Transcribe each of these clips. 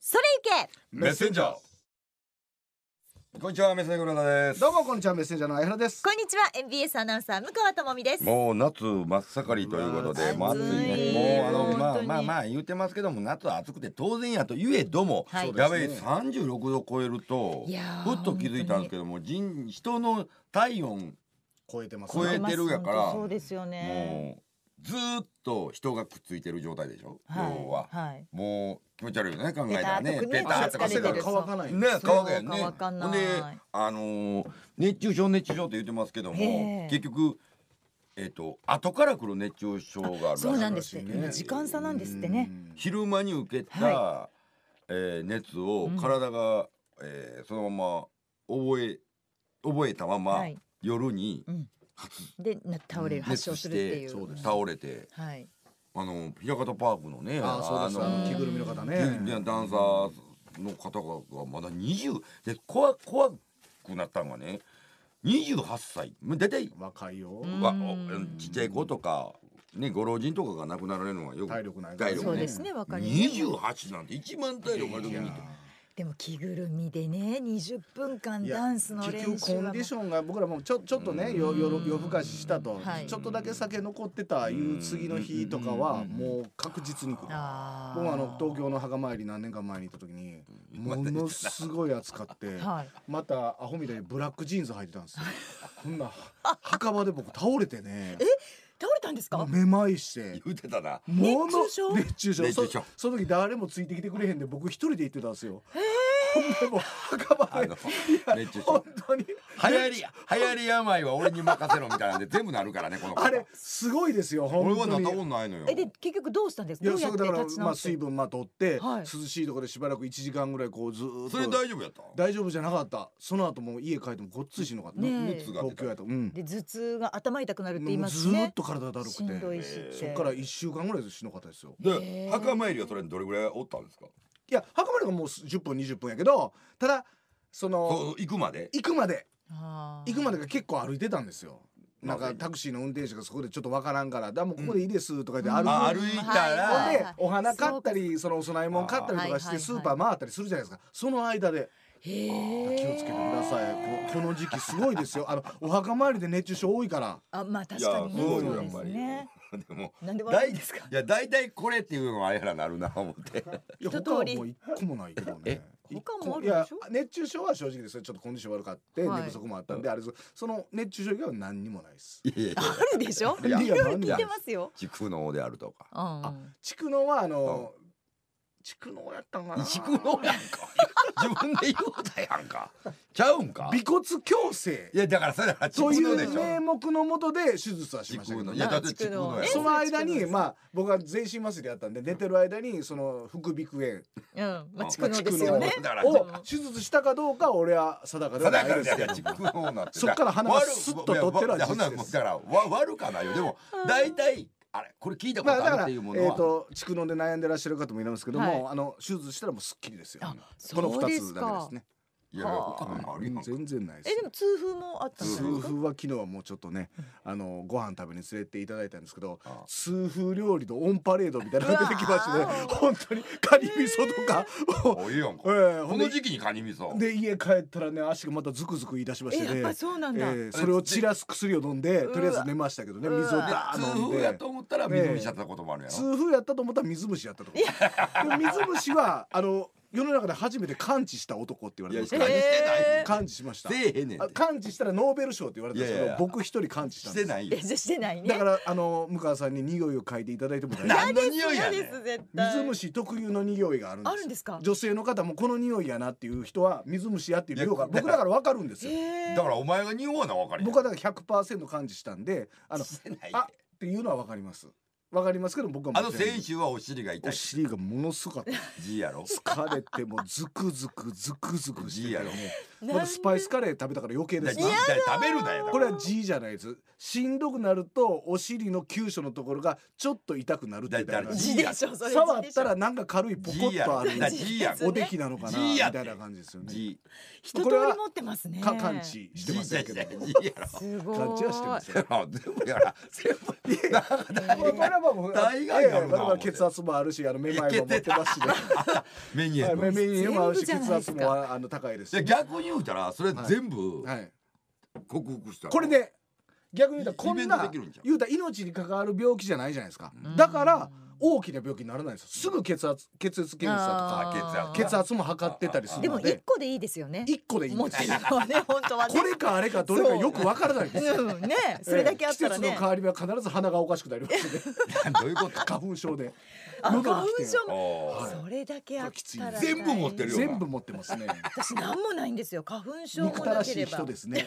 それいけメッセンジャーこんにちは、メッセンジャーです。どうも、こんにちは、メッセンジャーの相原です。こんにちは、MBS アナウンサー、向川智美です。もう夏真っ盛りということで、もう暑いね。もう、あの、まあ、まあ、まあ、言ってますけども、夏は暑くて当然やと、ゆえども、はい、やべえ、三十六度超えると。ふっと気づいたんですけども、人、人の体温。超えてます、ね。超えてるやから。そうですよね。もうずっと人がくっついてる状態でしょ、はい、要は、はい、もう気持ち悪いよね考えたらね出たって汗が乾かないね乾かないねかであの熱中症熱中症って言ってますけども結局えっ、と後から来る熱中症があるらしい、そうなんですって時間差なんですってね昼間に受けた、はえ熱を体が、うえそのまま覚え覚えたまま、夜に、うん、で倒れる、発症するっていう倒れて、はいあの平方パークのねああそ着ぐるみの方ねダンサーの方がまだ二十で怖怖くなったのがね二十八歳もう大体若いよわちっちゃい子とかね、ご老人とかが亡くなられるのはよく体力ない体力、ね、そうですね若い、ね、28なんて一番体力ある時にでも着ぐるみでね20分間ダンスの練習コンディションが僕らもちょちょっとね夜夜更かししたと、はい、ちょっとだけ酒残ってたいう次の日とかはもう確実に来る僕あの東京の墓参り何年か前に行った時にものすごい暑かって、はい、またアホみたいにブラックジーンズ履いてたんですよ。こんな墓場で僕倒れてね。え倒れたんですかめまいして言ってたなもの熱中症熱中症その時誰もついてきてくれへんで僕一人で行ってたんですよえでも墓場で熱中症本当に流行り流行り病は俺に任せろみたいなんで全部なるからねこのあれすごいですよ俺はなったことないのよえで結局どうしたんですかいやそれだからまあ水分まとって、はい、涼しいところでしばらく一時間ぐらいこうずっとそれ大丈夫やった大丈夫じゃなかったその後も家帰ってもごっついしのかった熱が東京やと、うん、で頭痛が頭痛くなるって言いますねずっと体だるくてそっから一週間ぐらいしのかったですよで墓参りはそれどれぐらいおったんですかいや運ばれがもう10分20分やけどただその行くまで行くまで行くまでが結構歩いてたんですよなんかタクシーの運転手がそこでちょっとわからんから「だもうここでいいです」とかで歩,、うん、歩いたらでお花買ったりそのお供え物買ったりとかしてスーパー回ったりするじゃないですかその間で。気をつけてくださいこの時期すごいですよあのお墓参りで熱中症多いからあまあ確かにそうでもなんで笑いですかいや大体これっていうのはあやらなるな思ってい他はもう一個もないけどね他もあるでしょ熱中症は正直ですちょっとコンディション悪かって寝不足もあったんで、あれその熱中症以外は何にもないですいやいやあるでしょいろいろ聞いてますよ蓄能であるとかあ蓄能はあの蓄能やったんかな蓄能やんか 自分で言うたやんかちゃうんか尾骨矯正いやだからそれは蓄能でしょという名目のもとで手術はしましたけどいやその間にまあ僕は全身麻酔でやったんで寝てる間にその副鼻腔炎うんまあ蓄能ですよねを手術したかどうか俺は定かではないですけどそっから鼻がスッと取ってるは事実ですだから悪かないよでも大体あれこれ聞いたことあるっていうものは、えっ、ー、と蓄膿で悩んでらっしゃる方もいますけども、はい、あの手術したらもうすっきりですよこの二つだけですねいや岡あ全然ないですえでも痛風もあった痛風は昨日はもうちょっとねあのご飯食べに連れていただいたんですけど痛風料理とオンパレードみたいなの出てきましてね本当にカニ味噌とかおいやんこの時期にカニ味噌で家帰ったらね足がまたズクズク言い出しましたねやっそうなんだそれを散らす薬を飲んでとりあえず寝ましたけどね水をダー飲んで痛風やと思ったら水虫やったこともあるやろ痛風やったと思ったら水虫やったとか水虫はあの世の中で初めて感知した男って言われてますから、えー、完治しました感知したらノーベル賞って言われたんですけど僕一人感知したんですしてないだからあの向川さんに匂いを嗅いでいただいても大丈夫水虫特有の匂いがあるんですあるんですか女性の方もこの匂いやなっていう人は水虫やっていう量が僕だからわかるんですよだからお前が匂うなわかる僕はだから100%感知したんであのあっていうのはわかりますわかりますけど僕はあの選手はお尻が痛いお尻がものすごかった G やろ疲れてもズクズクズクズクして G やろまたスパイスカレー食べたから余計ですね食べるなよこれは G じゃないですしんどくなるとお尻の急所のところがちょっと痛くなるっていう触ったらなんか軽いポコッとあるおできなのかなみたいな感じですよね一通り持ってますね感知してませんけど感知はしてません全部やら全部やら血圧もあるしあのめまいも持ってますしねメニューもあるし血圧もあの高いです逆にに置いたらそれ全部克服したらこれで逆に言うたらこんなん言うたら命に関わる病気じゃないじゃないですか、だから大きな病気にならないんですよすぐ血圧血圧検査とか血圧も測ってたりするでも一個でいいですよね一個でいいんですよ、ね、本当は、ね、これかあれかどれかよくわからないんですよ、うん、ねそれだけあったら、ね、季節の変わり目は必ず鼻がおかしくなりますね どういうこと花粉症で花粉症それだけあったら全部持ってる全部持ってますね私何もないんですよ花粉症もなければ肉たらしい人ですね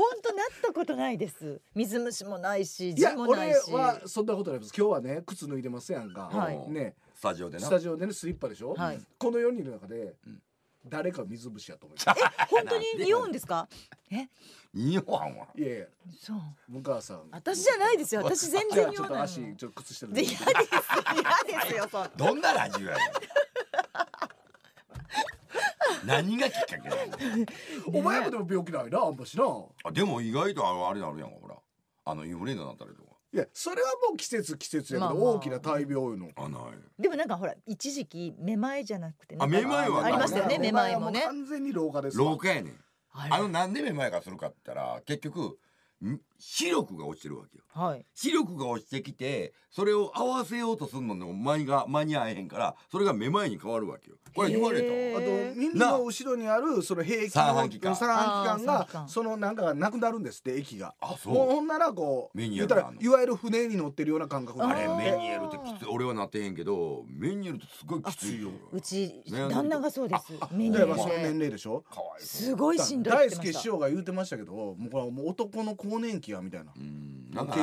本当なったことないです水虫もないしいや俺はそんなことないです今日はね靴脱いでますやんか、はい、ねスタジオでスタジオでねスリッパでしょ、はい、この4人の中で、うん誰か水虫やと思います。え、本当に匂うんですか？え、日本はいやいや。そう。向川さん。私じゃないですよ。私全然ちょっと足ちょっと靴下。嫌です。嫌ですよ。どんなラジオや。何がきっかけだお前もでも病気ないなあんましなあでも意外とあのあれなるやんほらあのインフルエンザになったりとかいやそれはもう季節季節やけど、まあまあ大きな大病のあないでもなんかほら一時期めまいじゃなくてあめまいはありましたよねめまいもね完全に老化です老化やねんああのなんでめまいがするかって言ったら結局視力が落ちてるわけよ、はい、視力が落ちてきてそれを合わせようとするのにも間が間に合えへんからそれがめまいに変わるわけよこれ言われたあと耳の後ろにあるその平均三半期間がそのなんかなくなるんですって駅があそうほんならこうメニエルいわゆる船に乗ってるような感覚あれメニエルってきつい俺はなってへんけどメニエルってすごいきついようち旦那がそうですメニエルその年齢でしょうすごいしんどい大輔師匠が言うてましたけどもうこれはもう男の更年期きやみたいな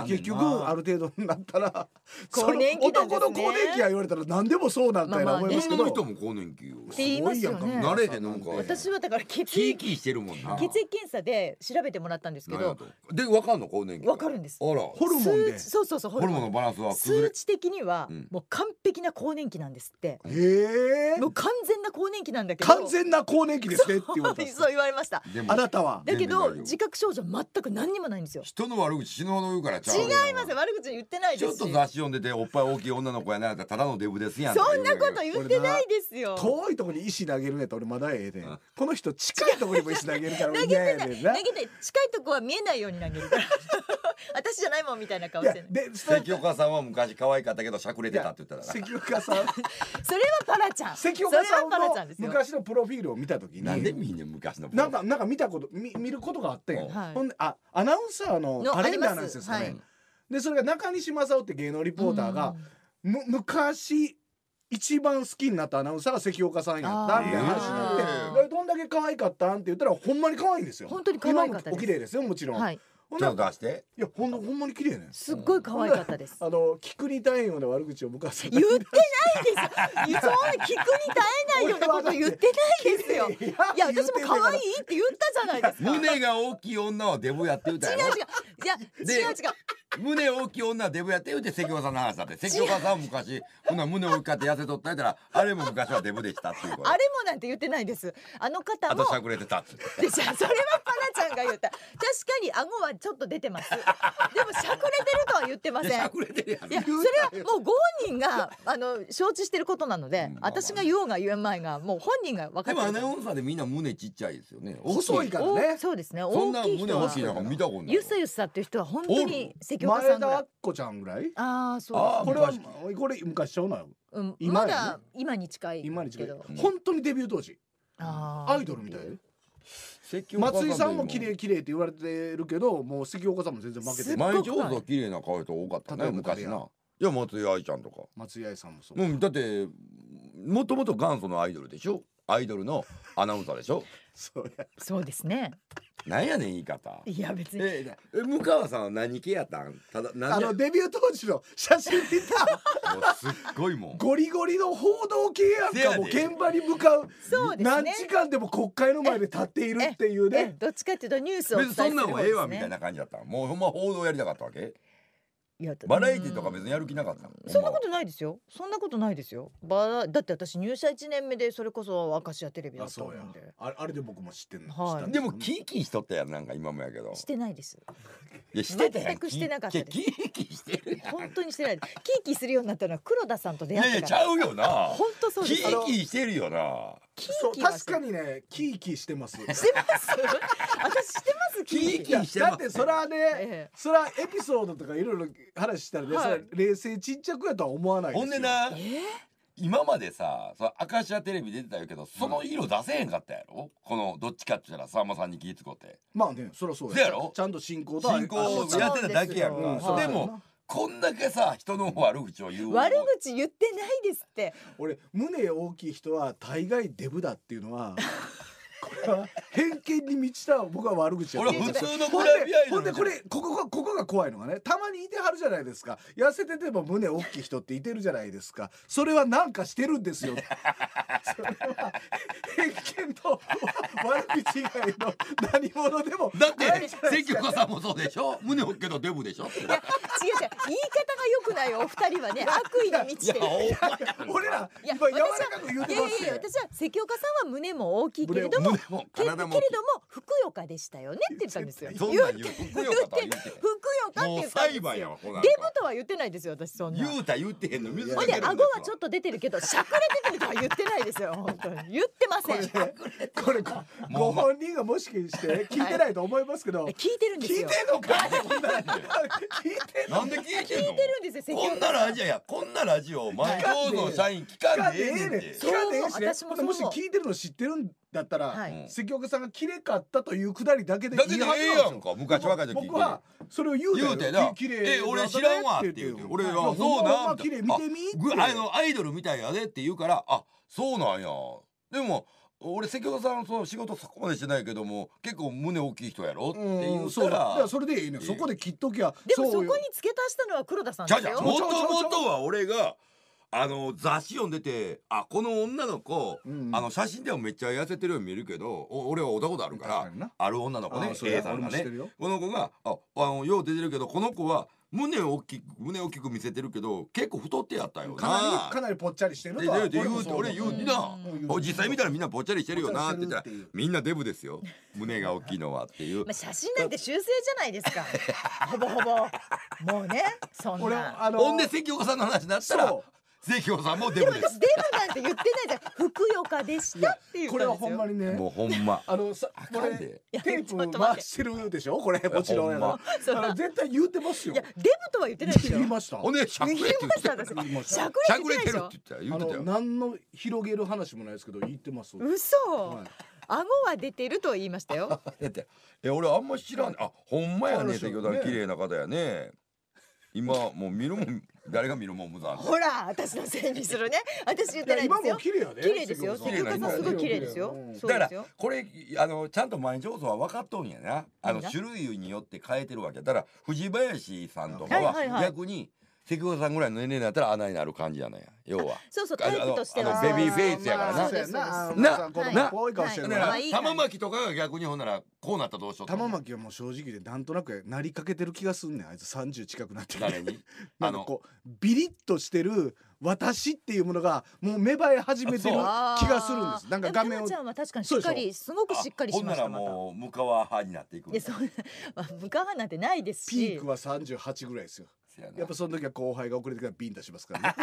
結局ある程度になったら、その男の更年期や言われたら何でもそうなんだよ思いますけど、人も更年期をすごいやんか慣れてなんか私はだから血液してるもんな血液検査で調べてもらったんですけどでわかんの更年期わかるんですあらホルモンでそうそうそうホルモンのバランスは数値的にはもう完璧な更年期なんですってへえもう完全な更年期なんだけど完全な更年期ですねって言われそう言われましたあなたはだけど自覚症状全く何にもないんですよ人の悪口死ぬほど言うからちゃう違います悪口言ってないちょっと雑誌読んでておっぱい大きい女の子やなただのデブですやんそんなこと言ってないですよ遠いとこに石投げるねと俺まだええでこの人近いとこにも石投げるから投げて投げて近いとこは見えないように投げるから 私じゃないもんみたいな顔してで関岡さんは昔可愛かったけどしゃくれてたって言ったら関岡さん それはパラちゃん関岡さんの昔のプロフィールを見た時になんで見んねん昔のなんかなんか見たこと見見ることがあって、はい、ほんであアナウンサーのカレンダーなんですよですよね。はい、でそれが中西正夫って芸能リポーターが、うん、昔一番好きになったアナウンサーが関岡さんやったみたいな話になって、どんだけ可愛かったんって言ったらほんまに可愛いんですよ。本当に可愛かったお綺麗ですよもちろん。はい、ちょっと出して。いや、ほん、ほんまに綺麗ね。すっごい可愛かったです。あの、聞くに耐えんような悪口を僕は。言ってないですよ。そんなキクに耐えないようなこと言ってないですよ。いや、私も可愛いって言ったじゃないですか。胸が大きい女はデブやってる違う違う。いや、違う違う。胸大きい女はデブやって言うて関岡さんの話だって関岡さん昔ほな胸をきかって痩せとったやたらあれも昔はデブでしたっていうあれもなんて言ってないですあの方もあとしゃくれてた じゃ、それはパナちゃんが言った確かに顎はちょっと出てますでもしゃくれてるとは言ってませんしゃくれていやそれはもうご本人が あの承知してることなので、まあまあ、私が言おうが言えまいがもう本人が分かってでもアナウンサーでみんな胸ちっちゃいですよね細いからねそうですね大きい人はそんな胸見たことないゆさゆさっていう人は本当に関岡さんぐらい前ちゃんぐらいああそうこれはこれ昔ちゃうなよ、うん、ね、まだ今に近い今に近い本当にデビュー当時ああ。アイドルみたい松井さんも綺麗綺麗って言われてるけどもう関岡さんも全然負けてない毎上手綺麗な顔人多かったね昔ないや松井愛ちゃんとか松井愛さんもそう、うん、だってもともと元祖のアイドルでしょアイドルのアナウンサーでしょ そうそうですねなんやねん言い方いや別にええ向川さんは何系やったんただ何あのデビュー当時の写真見たもうすっごいもんゴリゴリの報道系やんかもう現場に向かうそうですね何時間でも国会の前で立っているっていうねどっちかっていうとニュースを別にそんなんはええわみたいな感じだったもうほんま報道やりたかったわけバラエティとか別にやる気なかったそんなことないですよそんなことないですよバラだって私入社1年目でそれこそ明石家テレビだったもんでああれで僕も知ってんの、はい、でもキーキーしとったやんなんか今もやけどしてないですいやしてたやん全くしてなかったキーキーしてるやん本当にしてないキーキーするようになったのは黒田さんと出会ってからいやいやちゃうよな本当そうですキーキーしてるよなキー確かにねキーキーしてますしてます 私してますキーキーしてますだってそれはね、ええ、それはエピソードとかいろいろ話したらね、はい、冷静沈着やとは思わないほんでな、えー、今までさそカシアテレビ出てたけどその色出せへんかったやろ、うん、このどっちかって言ったらさんまさんに気ぃつこうてまあねそりゃそうやろちゃんと進行と進行やってただけやろ、うん、でもこんだけさ人の悪口を言う悪口言ってないですって俺胸大きい人は大概デブだっていうのはこれは偏見に満ちた僕は悪口や俺普通のグラビアほんでこれここがここが怖いのがねたまにいてはるじゃないですか痩せてても胸大きい人っていてるじゃないですかそれは何かしてるんですよそれは偏見と悪口以外の何者でもだって関岡さんもそうでしょ胸大きいけどデブでしょいや違う違う言い方が良くないお二人はね悪意に満ちてる俺ら今柔らかく言うてますよいやいや私は関岡さんは胸も大きいけれどもでも 体もけれどもふくよかでしたよねって言ったんですよ言ってふくよか言ってふくよかって言ったんですよデブとは言ってないですよ私そんな言うた言ってへんのほんで顎はちょっと出てるけどしゃくれてるとは言ってないですよ本当に言ってませんこれご本人がもしかして聞いてないと思いますけど、は い、聞いてるんですよ聞いてんのか聞いてなんで聞いてんの聞いてるんですよこんなラジオやこんなラジオマイボーの社員聞かねえねんそう私もそうもし聞いてるの知ってるんだったら、はい、関岡さんがキレかったというくだりだけでいいはずなんですよ。昔若い時僕はそれを言う言うてな。綺麗え俺知らんわって言うて。俺はそうなんだ。綺麗見てみあのアイドルみたいやでって言うからあそうなんや。でも。俺関岡さんその仕事そこまでしてないけども結構胸大きい人やろっていうそうだそれでいいね、そこで切っときゃでもそこに付け足したのは黒田さんですよじゃじゃもともとは俺があの雑誌読んでてあこの女の子、うんうん、あの写真ではめっちゃ痩せてるように見るけど俺はおだこだあるからある女の子ね A さんがねこの子がああのよう出てるけどこの子は胸大きく胸大きく見せてるけど結構太ってやったよかなりかなりぽっちゃりしてるとはで言う俺言うにな実際見たらみんなぽっちゃりしてるよなって言ったらみんなデブですよ胸が大きいのはっていう まあ写真なんて修正じゃないですか ほぼほぼもうねそんなほんで関岡さんの話になったらぜひおさんもデブです。デブなんて言ってないじゃん。ふよかでしたっていう。これはほんまにね。もうほんま。あのさ、これテープ回してるでしょ。これもちろん。ま、あ絶対言ってますよ。いやデブとは言ってないでしょ。言いました。おねしゃくれてる。言いました。しゃくれてるって言った。言って何の広げる話もないですけど言ってます。嘘。顎は出てると言いましたよ。え、俺あんま知らん。あ、ほんまやね。先ほど綺麗な方やね。今もう見るもん誰が見るもん無残ほら私のせいにするね私言ってないですよ綺麗やね綺麗ですよ関岡さんすごい綺麗ですよ、だからこれあのちゃんと毎上手は分かっとんやなあの種類によって変えてるわけだから藤林さんとかは逆に関岡さんぐらいの年齢になったら穴になる感じやねん要はそうそうタイプとしてはのベビーフェイスやからな、ななな可愛い玉巻とかが逆にほんならこうなったどうしよう玉巻はもう正直でなんとなくなりかけてる気がすんねんあいつ三十近くなって誰に あのこうビリッとしてる私っていうものがもう芽生え始めてる気がするんですなんか画面をちゃんは確かにしっかりすごくしっかりしましたほんならもうムカワ派になっていくいやそうムカワなんてないですしピークは三十八ぐらいですよややっぱその時は後輩が遅れてからビンタしますからね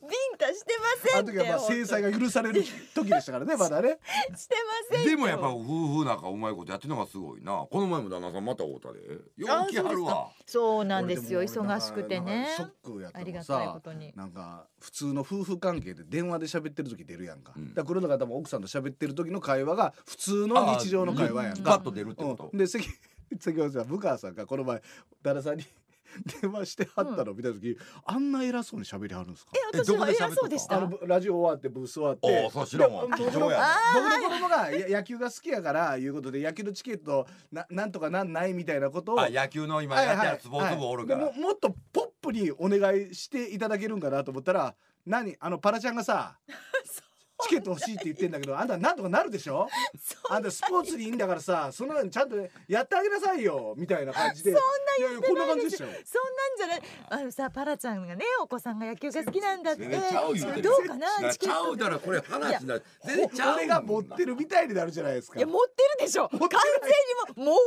ビンタしてませんあの時はまあ制裁が許される時でしたからね まだねしてませんでもやっぱ夫婦なんかうまいことやってるのがすごいなこの前も旦那さんまた会うたでよう来はるわそうなんですよ忙しくてねショックやったのさなんか普通の夫婦関係で電話で喋ってる時出るやんか、うん、だから黒田が多分奥さんと喋ってる時の会話が普通の日常の会話やんか、パッと出るってこと、うん、で席次はどさ武川さんがこの前旦那さんに電話してはったの見た時、うん、あんな偉そうに喋りはるんですか。え、私は偉そうでした。あのラジオ終わってブース終わって。あ、そうらん僕の子供が野球が好きやからいうことで野球のチケットななんとかなんないみたいなことを。あ、野球の今やったやつボツボおるから、はいはい、も。もっとポップにお願いしていただけるんかなと思ったら、何あのパラちゃんがさ。チケット欲しいって言ってんだけどあんたなんとかなるでしょあんたスポーツにいいんだからさそんなちゃんとやってあげなさいよみたいな感じでそんな言ってないでしたそんなんじゃないあのさパラちゃんがねお子さんが野球が好きなんだってどうかなチケットだらこれ話だ全然ちゃ俺が持ってるみたいになるじゃないですかいや持ってるでしょ完全にももう大盛りに割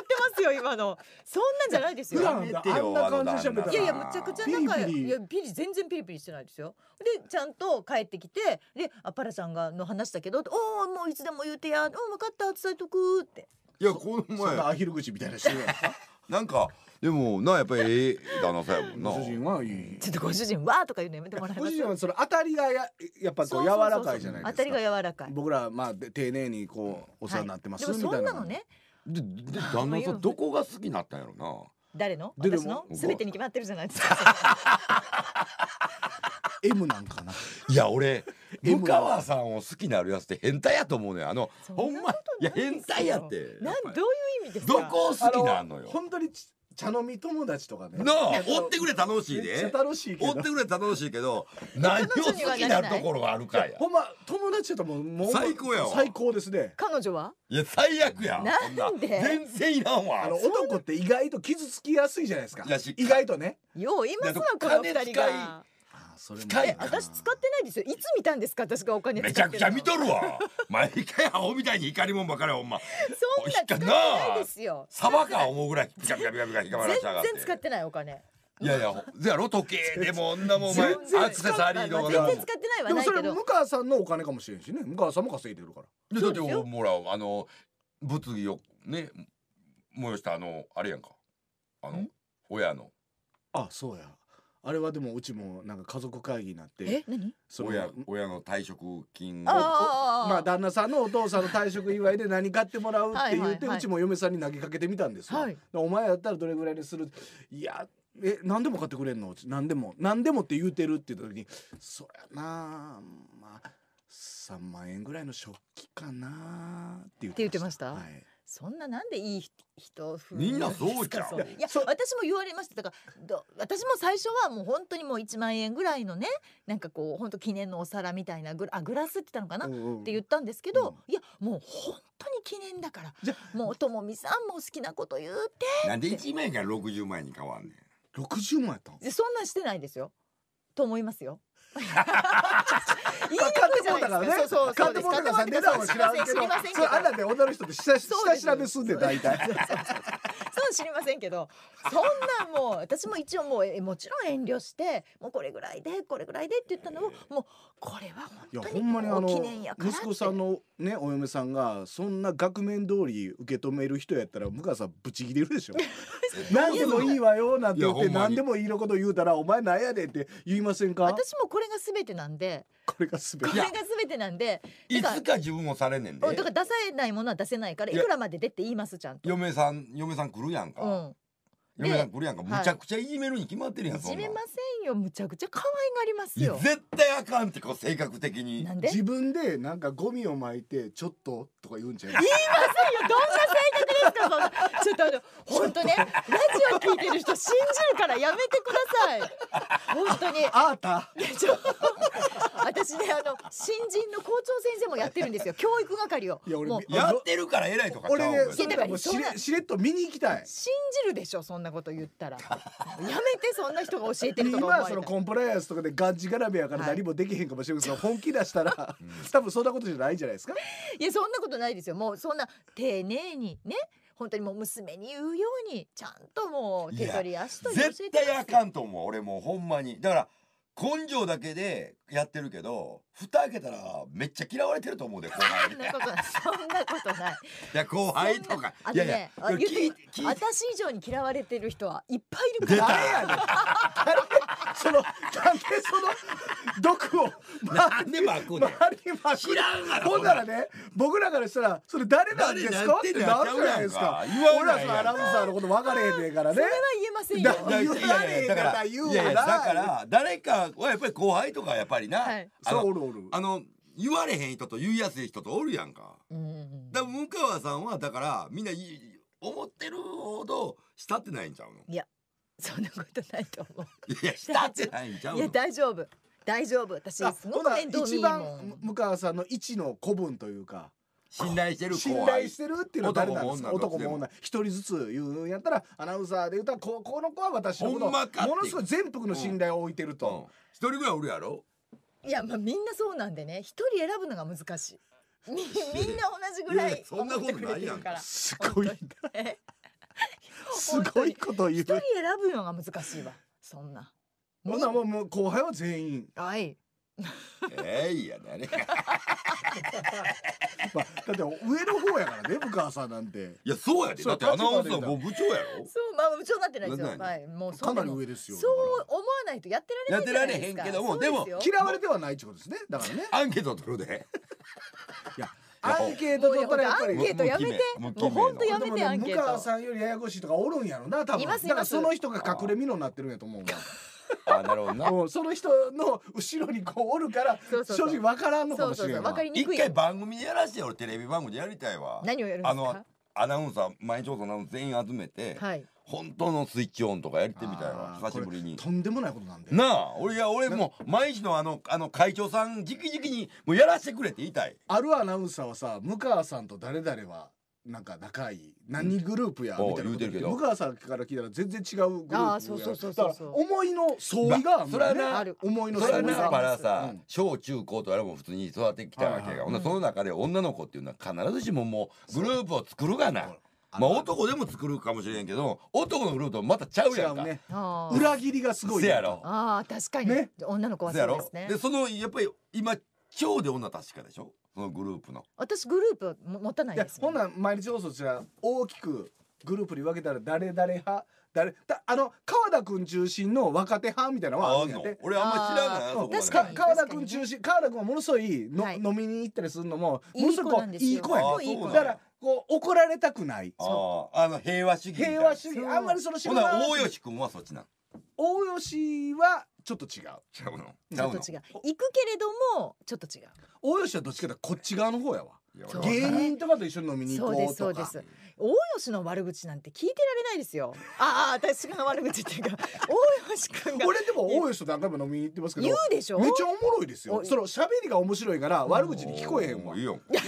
ってますよ今のそんなんじゃないですよあんな感じで喋ったいやいやむちゃくちゃなんか、いやピリ全然ピリピリしてないですよでちゃんと帰ってきてで「あパラさんがの話だけど」おおもういつでも言うてや」「お分かった伝えとく」っていやこの前アヒル口みたいなしてるやんか なんかでもなやっぱりええ旦那さんやもんな。ご主人はいい。ちょっとご主人はとか言うのやめてもらえます。ご主人はその当たりがややっぱこう柔らかいじゃないですか。当たりが柔らかい。僕らまあ丁寧にこうお世話になってます、はい、でもそんなのね。でで旦那さんどこが好きになったんやろな。誰の？私の？すべてに決まってるじゃないですか。M なんかな。いや俺向川さんを好きになるやつって変態やと思うねあのほんまいや変態やってなんどういう意味ですか。どこを好きなのよ本当に茶飲み友達とかね。なあ、追ってくれ楽しいで。楽しい追ってくれ楽しいけど、何を好きになるところがあるかや。ほんま、友達とももう最高や最高ですね。彼女はいや、最悪や。なんで全然いらんわ。あの、男って意外と傷つきやすいじゃないですか。意外とね。よう、今すのこの二人が。それえ私使ってないですよいつ見たんですか私がお金めちゃくちゃ見とるわ 毎回アホみたいに怒りもんばかりほんまそんな使ってないですよサバか思うぐらいピカピカピカピカひかまらしや全然使ってないお金いやいや、でやろ時計でも女もお前アクセサリーと全然使ってないわでもそれ向川さんのお金かもしれんしね向川さんも稼いでるからだってほらあの物議をね催したあのあれやんかあの親のあそうやあれはでもうちもなんか家族会議になってえ何そ親親の退職金をあまあ旦那さんのお父さんの退職祝いで何買ってもらうって言ってはいはいうちも嫁さんに投げかけてみたんですよ。はいお前やったらどれぐらいにするいやえ何でも買ってくれんの何でも何でもって言うてるって言った時にそりゃなまあ3万円ぐらいの食器かなって言ってましたって言ってましたはいそんななんでいい人風みんなそうじゃん。いや私も言われましただから私も最初はもう本当にもう1万円ぐらいのねなんかこう本当記念のお皿みたいなグラあグラスって言ったのかな、って言ったんですけど、うん、いやもう本当に記念だからじゃもうともみさんも好きなこと言うてなんで1万円から60万円に変わんねん。60万やったそんなんしてないですよ。と思いますよ。ってもうたからね買ってもうたからさ値段は知らんけどそれあんなんで女の人って下調べすんで大体。そう知りませんけどそんなもう私も一応もうもちろん遠慮してもうこれぐらいでこれぐらいでって言ったのをもうこれは本当に記念やから息子さんのねお嫁さんがそんな額面通り受け止める人やったら向川さんブチ切れるでしょ 何でもいいわよなんて言って何でもいいのこと言うたらお前なんやでって言いませんか私もこれが全てなんででこれがすべてこれが全てなんでいつか自分もされね。ねんでだから出さないものは出せないからいくらまで出って言いますちゃんと嫁さん嫁さん来るやんか、うん嫁さん来るやんかむちゃくちゃいじめるに決まってるやん、い、じめませんよむちゃくちゃ可愛がりますよ絶対あかんってこう性格的に自分でなんかゴミを巻いてちょっととか言うんちゃう言いませんよどんな性ですかそちょっとあの本当ねラジオ聞いてる人信じるからやめてください本当にあーた私ねあの新人の校長先生もやってるんですよ教育係をいや俺もうやってるから偉いとか俺ねそれかしれっと見に行きたい信じるでしょそんなこと言ったらやめてそんな人が教えてるとか思わはそのらコンプライアンスとかでがんじがらめやから何もできへんかもしれないけど、本気出したら 多分そんなことじゃないじゃないですかいやそんなことないですよもうそんな丁寧にね本当にもう娘に言うようにちゃんともう手取り足取り絶対あかんと思う俺もうほんまにだから根性だけでやってるけど蓋開けたらめっちゃ嫌われてると思うで 後輩そんなことないそんなことないいや後輩とかいやいや私以上に嫌われてる人はいっぱいいるから誰やねんそのなんでその毒をなんで巻くねん知らんがほんならね僕らからしたらそれ誰なんですかってなるじゃないですか俺らそのアナウンサーのこと分かれへんねんからねそれは言えませんよ言われへんから言うなだから誰かはやっぱり後輩とかやっぱりな、はい、あのそうおるおるあの言われへん人と言いやすい人とおるやんか。うんうんだから向川さんはだからみんな思ってるほど慕ってないんちゃうのいやそんなことないと思う。いや慕ってないんちゃうのいや大丈夫大丈夫私すごく面倒見いいもん。一番向川さんの一の子分というか。信頼してる信頼してるっていうのは誰なんですか男も女一人ずつ言うやったらアナウンサーで言うたらここの子は私のことものすごい全幅の信頼を置いてると一、うんうん、人ぐらいおるやろいやまあみんなそうなんでね一人選ぶのが難しい みんな同じぐらいそんなことないやんすごいすごいこと言う一人選ぶのが難しいわそんなほんもう後輩は全員はいえいや誰が まあ、だって上の方やからね向川さんなんていやそうやでだってアナウンサーも部長やろそうまあ部長になってないですよ、はい、もうかなり上ですよそう思わないとやってられないやってられへんけどもでも嫌われてはないってことですねだからねアンケート取るでいやアンケート取ったらやっぱりアンケートやめてもう本当やめてアンケート向川さんよりややこしいとかおるんやろな多分いますいますだからその人が隠れみのになってるんやと思うわ あなるほどな。うその人の後ろにこうおるから正直わからんのかもしれない一回番組でやらしてよ俺テレビ番組でやりたいわ。何をやるんであのアナウンサー毎日放送の全員集めて、はい本当のスイッチオンとかやりてみたいな久しぶりにとんでもないことなんでなあ俺いや俺もう毎日のあのあの会長さん直々にもうやらせてくれって言いたい。あるアナウンサーはさ向川さんと誰々はなんか仲いい何グループやみたいなこと向川さんから聞いたら全然違うグループそうそううう思いの相違があるんだよ思いの相違がだからさ、うん、小中高とあれも普通に育ってきたわけが、はいはい、その中で女の子っていうのは必ずしももうグループを作るがな。まあ男でも作るかもしれんけど男のグループまたちゃうやんか、ね、裏切りがすごいやろあ確かに、ね、女の子はそうですねでそのやっぱり今腸で女確かでしょのグループの私グループは持たないです、ほんなら毎日放送じゃ大きくグループに分けたら誰誰派誰だあの川田君中心の若手派みたいなのはあるんやって俺あんま知らんがそこ確か川田君中心川田君はものすごいの、はい、飲みに行ったりするのもものすごくいい子やねだからこう怒られたくないああの平和主義平和主義あんまりその仕事ほ大吉君はそっちなん大吉はちょっと違う違うのちょっと違う行くけれどもちょっと違う大吉はどっちかとこっち側の方やわ芸人とかと一緒に飲みに行こうとかそうですそうです大吉の悪口なんて聞いてられないですよああ私が悪口っていうか大吉君が俺でも大吉と何回も飲みに行ってますけど言うでしょめちゃおもろいですよその喋りが面白いから悪口に聞こえへんわいいよちょっ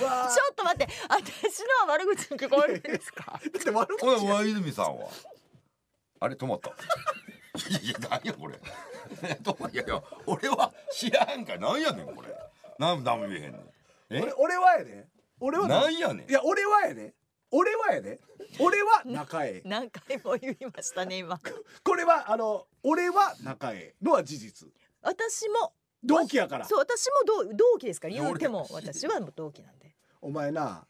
と待って私の悪口に聞こえるんですか だって悪口小泉さんはあれ止まったいやいや何やこれいやいや俺は知らんから何やねんこれ何何も言えへんねん俺俺はやで俺はなんやねんいや俺はやで俺はやで俺は中江 何回も言いましたね今これはあの俺は中江のは事実私も同期やからそう私も同同期ですから言うても私はもう同期なんでお前な、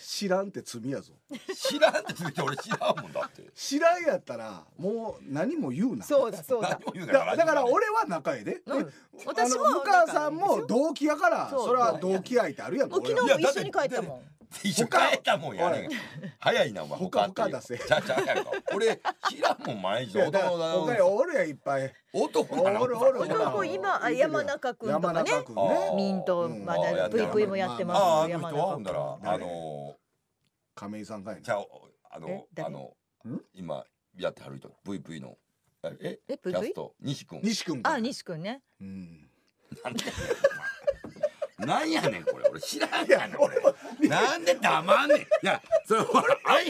知らんって罪やぞ知らんって罪俺知らんもんだって知らんやったらもう何も言うなそうだそうだだから俺は仲えで、うん、私もお母さんも同期やからそれは同期愛ってあるやん昨日も一緒に帰ったもん一緒変えたもんやね早いなお前他他出せ俺知らも前毎日男の他おるやいっぱい男の男今山中君とかねミントまだ VV もやってますああの人はほんだらあの亀井さんかいじあのあの今やってはる人 VV のええキャスト西君西君あ西君ねうんなんでなんやねんこれ俺知らんやねん俺なんで黙んねんいやそれ俺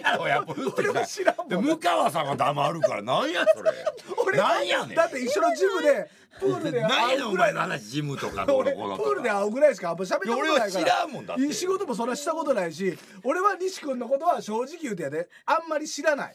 あんやろやっぱ俺は知らんもん向川さんが黙るからなんやそれやねんだって一緒のジムでプールでの話ジムとかプールで会うぐらいしかあんま喋ったない俺は知らんもんだって仕事もそんなしたことないし俺は西君のことは正直言うてやであんまり知らない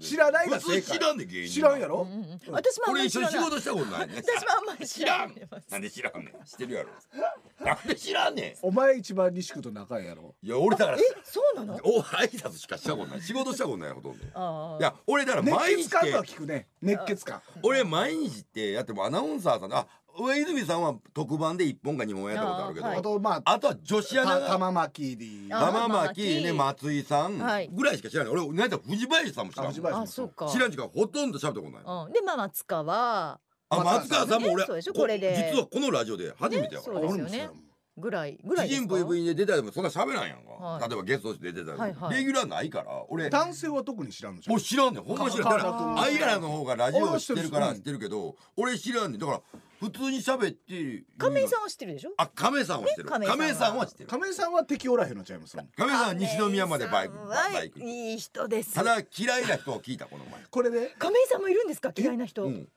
知らないが正解普通知らんね芸人知らんやろ、私もあんまり知らない仕事したことないね 私もあんまり知らんなんで知らんね知ってるやろ なんで知らんねお前一番西区と仲いいやろいや俺だからえそうなのお挨拶しかしたことない仕事したことないほとんどいや俺だから毎日熱血感は聞くね熱血感俺毎日ってやってもアナウンサーさんあ上泉さんは特番で1本か2本やったことあるけどあ,、はい、あとまああとは女子アナが玉巻で玉巻ね松井さんぐらいしか知らない、俺何やったら藤林さんも知らん知らん時間ほとんど喋ったことない、うん、でまあ松川あ松川さんも俺、これで実はこのラジオで初めてやから、ね、そうですよねぐらいぐらい知人 VV で出たでもそんな喋らんやんか、はい例えばゲストとして出てたり、はいはいレギュラーないから俺男性は特に知らんのじゃんもう知らんねんほんま知らんからあいやらの方がラジオ知ってるから知ってるけど俺知らんねんだから普通に喋って亀井さんは知ってるでしょあ亀井さんは知ってる亀井さんは亀井さんは知ってる亀井さんは敵おらへんのちゃいます亀井さんは西宮までバイクバイクいい人ですただ嫌いな人を聞いたこの前これで亀井さんもいるんですか嫌いな人、うん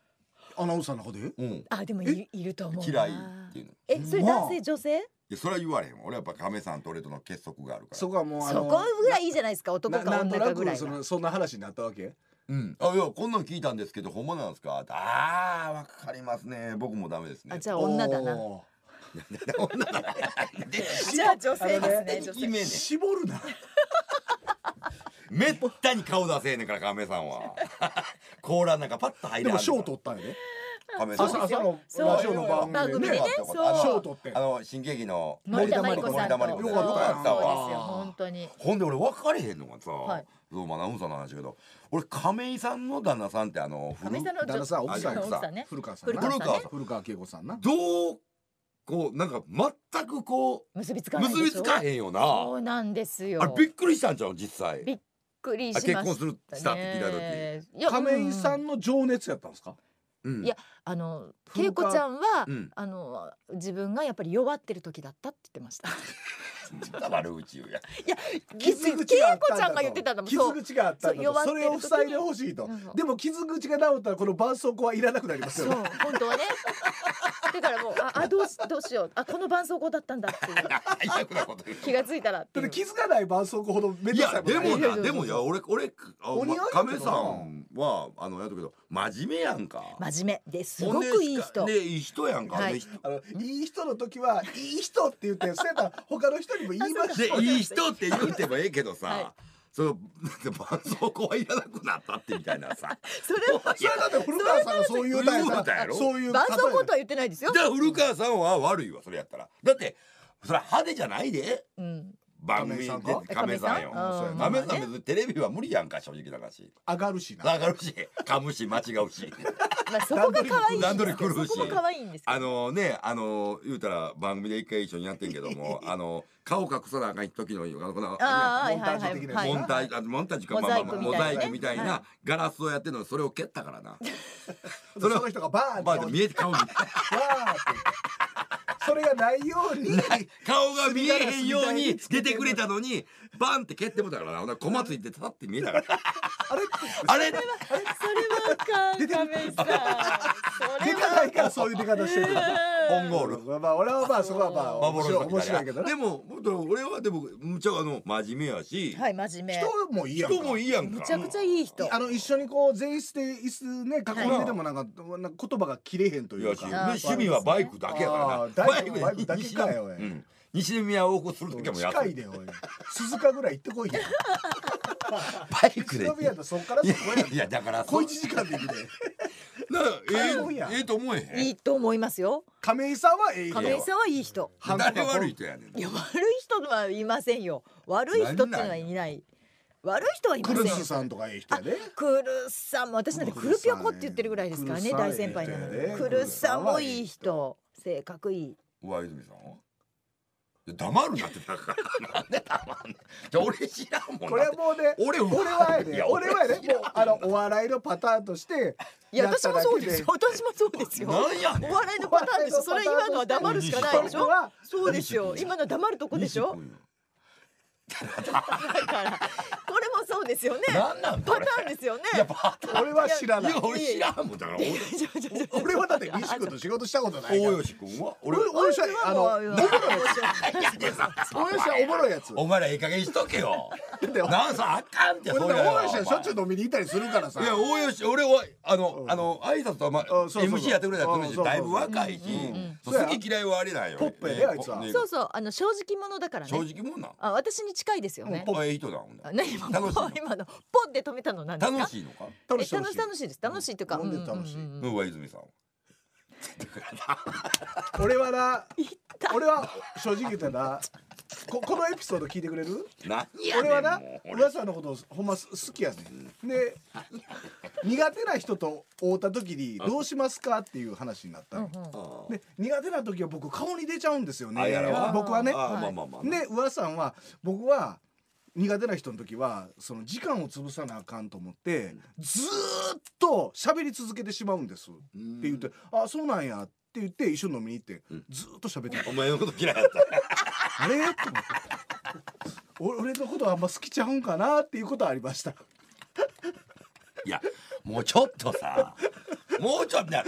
アナウンサーの中で、うん、あでもいいると思う嫌いっていうのえそれ男性女性いやそれは言われへん俺はやっぱ亀さんと俺との結束があるからそこはもうあのそこぐらいいいじゃないですか男か女かぐらいそのそんな話になったわけうん、あいやこんなん聞いたんですけどほんまなんですかあわかりますね僕もダメですねあじゃあ女だな女だな じゃあ女性ですね絞るなめったに顔出せんねんから亀さんは 甲羅なんかパッと入でも賞取ったんやね亀さん朝のラジオの番組で賞取ってあの新喜劇の森田真理子森田真理子よかったそうですよ本当にほんで俺分かれへんのがさ、どうもアナウンサーの話だけど俺亀井さんの旦那さんってあの古さん旦那さん奥さんさん古川さん古川さん古川恵子さんなどうこうなんか全くこう結びつかへんよなそうなんですよあれびっくりしたんちゃう実際びっくりしました、ね、結婚するしたって聞いた時い亀井さんの情熱やったんですか、うん、いやあの恵子ちゃんは、うん、あの自分がやっぱり弱ってる時だったって言ってました。悪口言うや。いや、傷口恵子ちゃんが言ってたんも傷口があったんだそれを塞いでほしいと。でも傷口が治ったらこの絆創膏はいらなくなりますよ、ね。そう、本当はね。ってからもうああどうしどうしようあこの絆創膏だったんだっていう最悪なこと気がついたらって気づかない絆創膏ほどめんいどくさやでもなでもいや俺俺あお亀さんはあのやっとけど真面目やんか真面目ですごくいい人でいい人やんか、はいあのいい人の時はいい人って言ってそうやったら他の人にも言いましょうでいい人って言ってもええけどさ、はいそれ絆創膏はいらなくなったってみたいなさ それはいやだって古川さんがそういう歌やろそういう絆創膏とは言ってないですよじゃあ古川さんは悪いわそれやったらだってそれ派手じゃないで、うん、番組で亀さんよ亀さん別にテレビは無理やんか正直だからし上がるしな上がるし噛むし間違うし まあ、そこが可愛い段取り狂うし可愛いんですあのねあの言うたら番組で一回一緒にやってんけども あの顔隠さなあかん時のあのこのモンタージュ的なモンタージュモンタージュか、モザイクみたいなガラスをやってるのそれを蹴ったからな それの人がバーンって見えて顔に。てバそれがないように 顔が見えへんように出てくれたのにバンって蹴ってもたからな駒ついて立って見えたから あれあれそれはあかん亀井さん出てないからそ ういう出方してるオンゴールまあ俺はまあそこはまあ面白いけどでも俺はでもむちゃあの真面目やしはい真面目人もいいやん人もいいやんむちゃくちゃいい人あの一緒にこう全室で椅子ね囲んででもなんか言葉が切れへんというか趣味はバイクだけやからなバイクだけかよ、うん西宮往復する時もやっ近いでおい鈴鹿ぐらい行ってこいよバイクで西宮そっからそこやいやだから小一時間で行くでなえええと思えへんいいと思いますよ亀井さんはええ亀井さんはいい人誰悪い人やねんいや悪い人はいませんよ悪い人っていうのはいない悪い人はいませんクルスさんとかいい人やね、クルスさんも私なんてクルピョコって言ってるぐらいですからね大先輩なのにクルスさんもいい人性格いい上泉さん黙るなってだから。なんで黙んね俺知らんもん。これはもうね、俺俺はね、俺はね、もうあのお笑いのパターンとして。いや私もそうですよ。私もそうですよ。なや、ね、お笑いのパターンですそれ今のは黙るしかないでしょ。そうですよ。今のは黙るとこでしょ。これもそうですよね。なんなんパターンですよね。俺は知らない。俺知らんもだから。俺はだって西君と仕事したことない大吉君は俺大吉ゃあのおもろいおもろいやつ。お前らいい加減しとけよ。なんさあかんってそ大吉しょっちゅう飲みに行ったりするからさ。いや大吉俺はあのあの挨拶とま MC やってくれただいぶ若いし、好き嫌いはあれだよ。ポップやあいつは。そうそうあの正直者だからね。正直者な。あ私に近いですよね。ポエイトだもんね。何今の今のポンで止めたの何ですか。楽しいのか。楽しい楽しいです。楽しいというか。なんで楽しい。上泉さん。俺はな俺は正直言ったらここのエピソード聞いてくれる俺はな浦さんのことほんま好きやねんで苦手な人と会うた時に「どうしますか?」っていう話になったの、うんうん、で苦手な時は僕顔に出ちゃうんですよね僕はね。で浦さんは僕は苦手な人の時はその時間を潰さなあかんと思って、ずっと喋り続けてしまうんですって言って「あそうなんや」って言って一緒に飲みに行って、ずっと喋ってお前のこと嫌いやった あれと思って俺のことあんま好きちゃうんかなっていうことはありましたいやもうちょっとさもうちょいなわ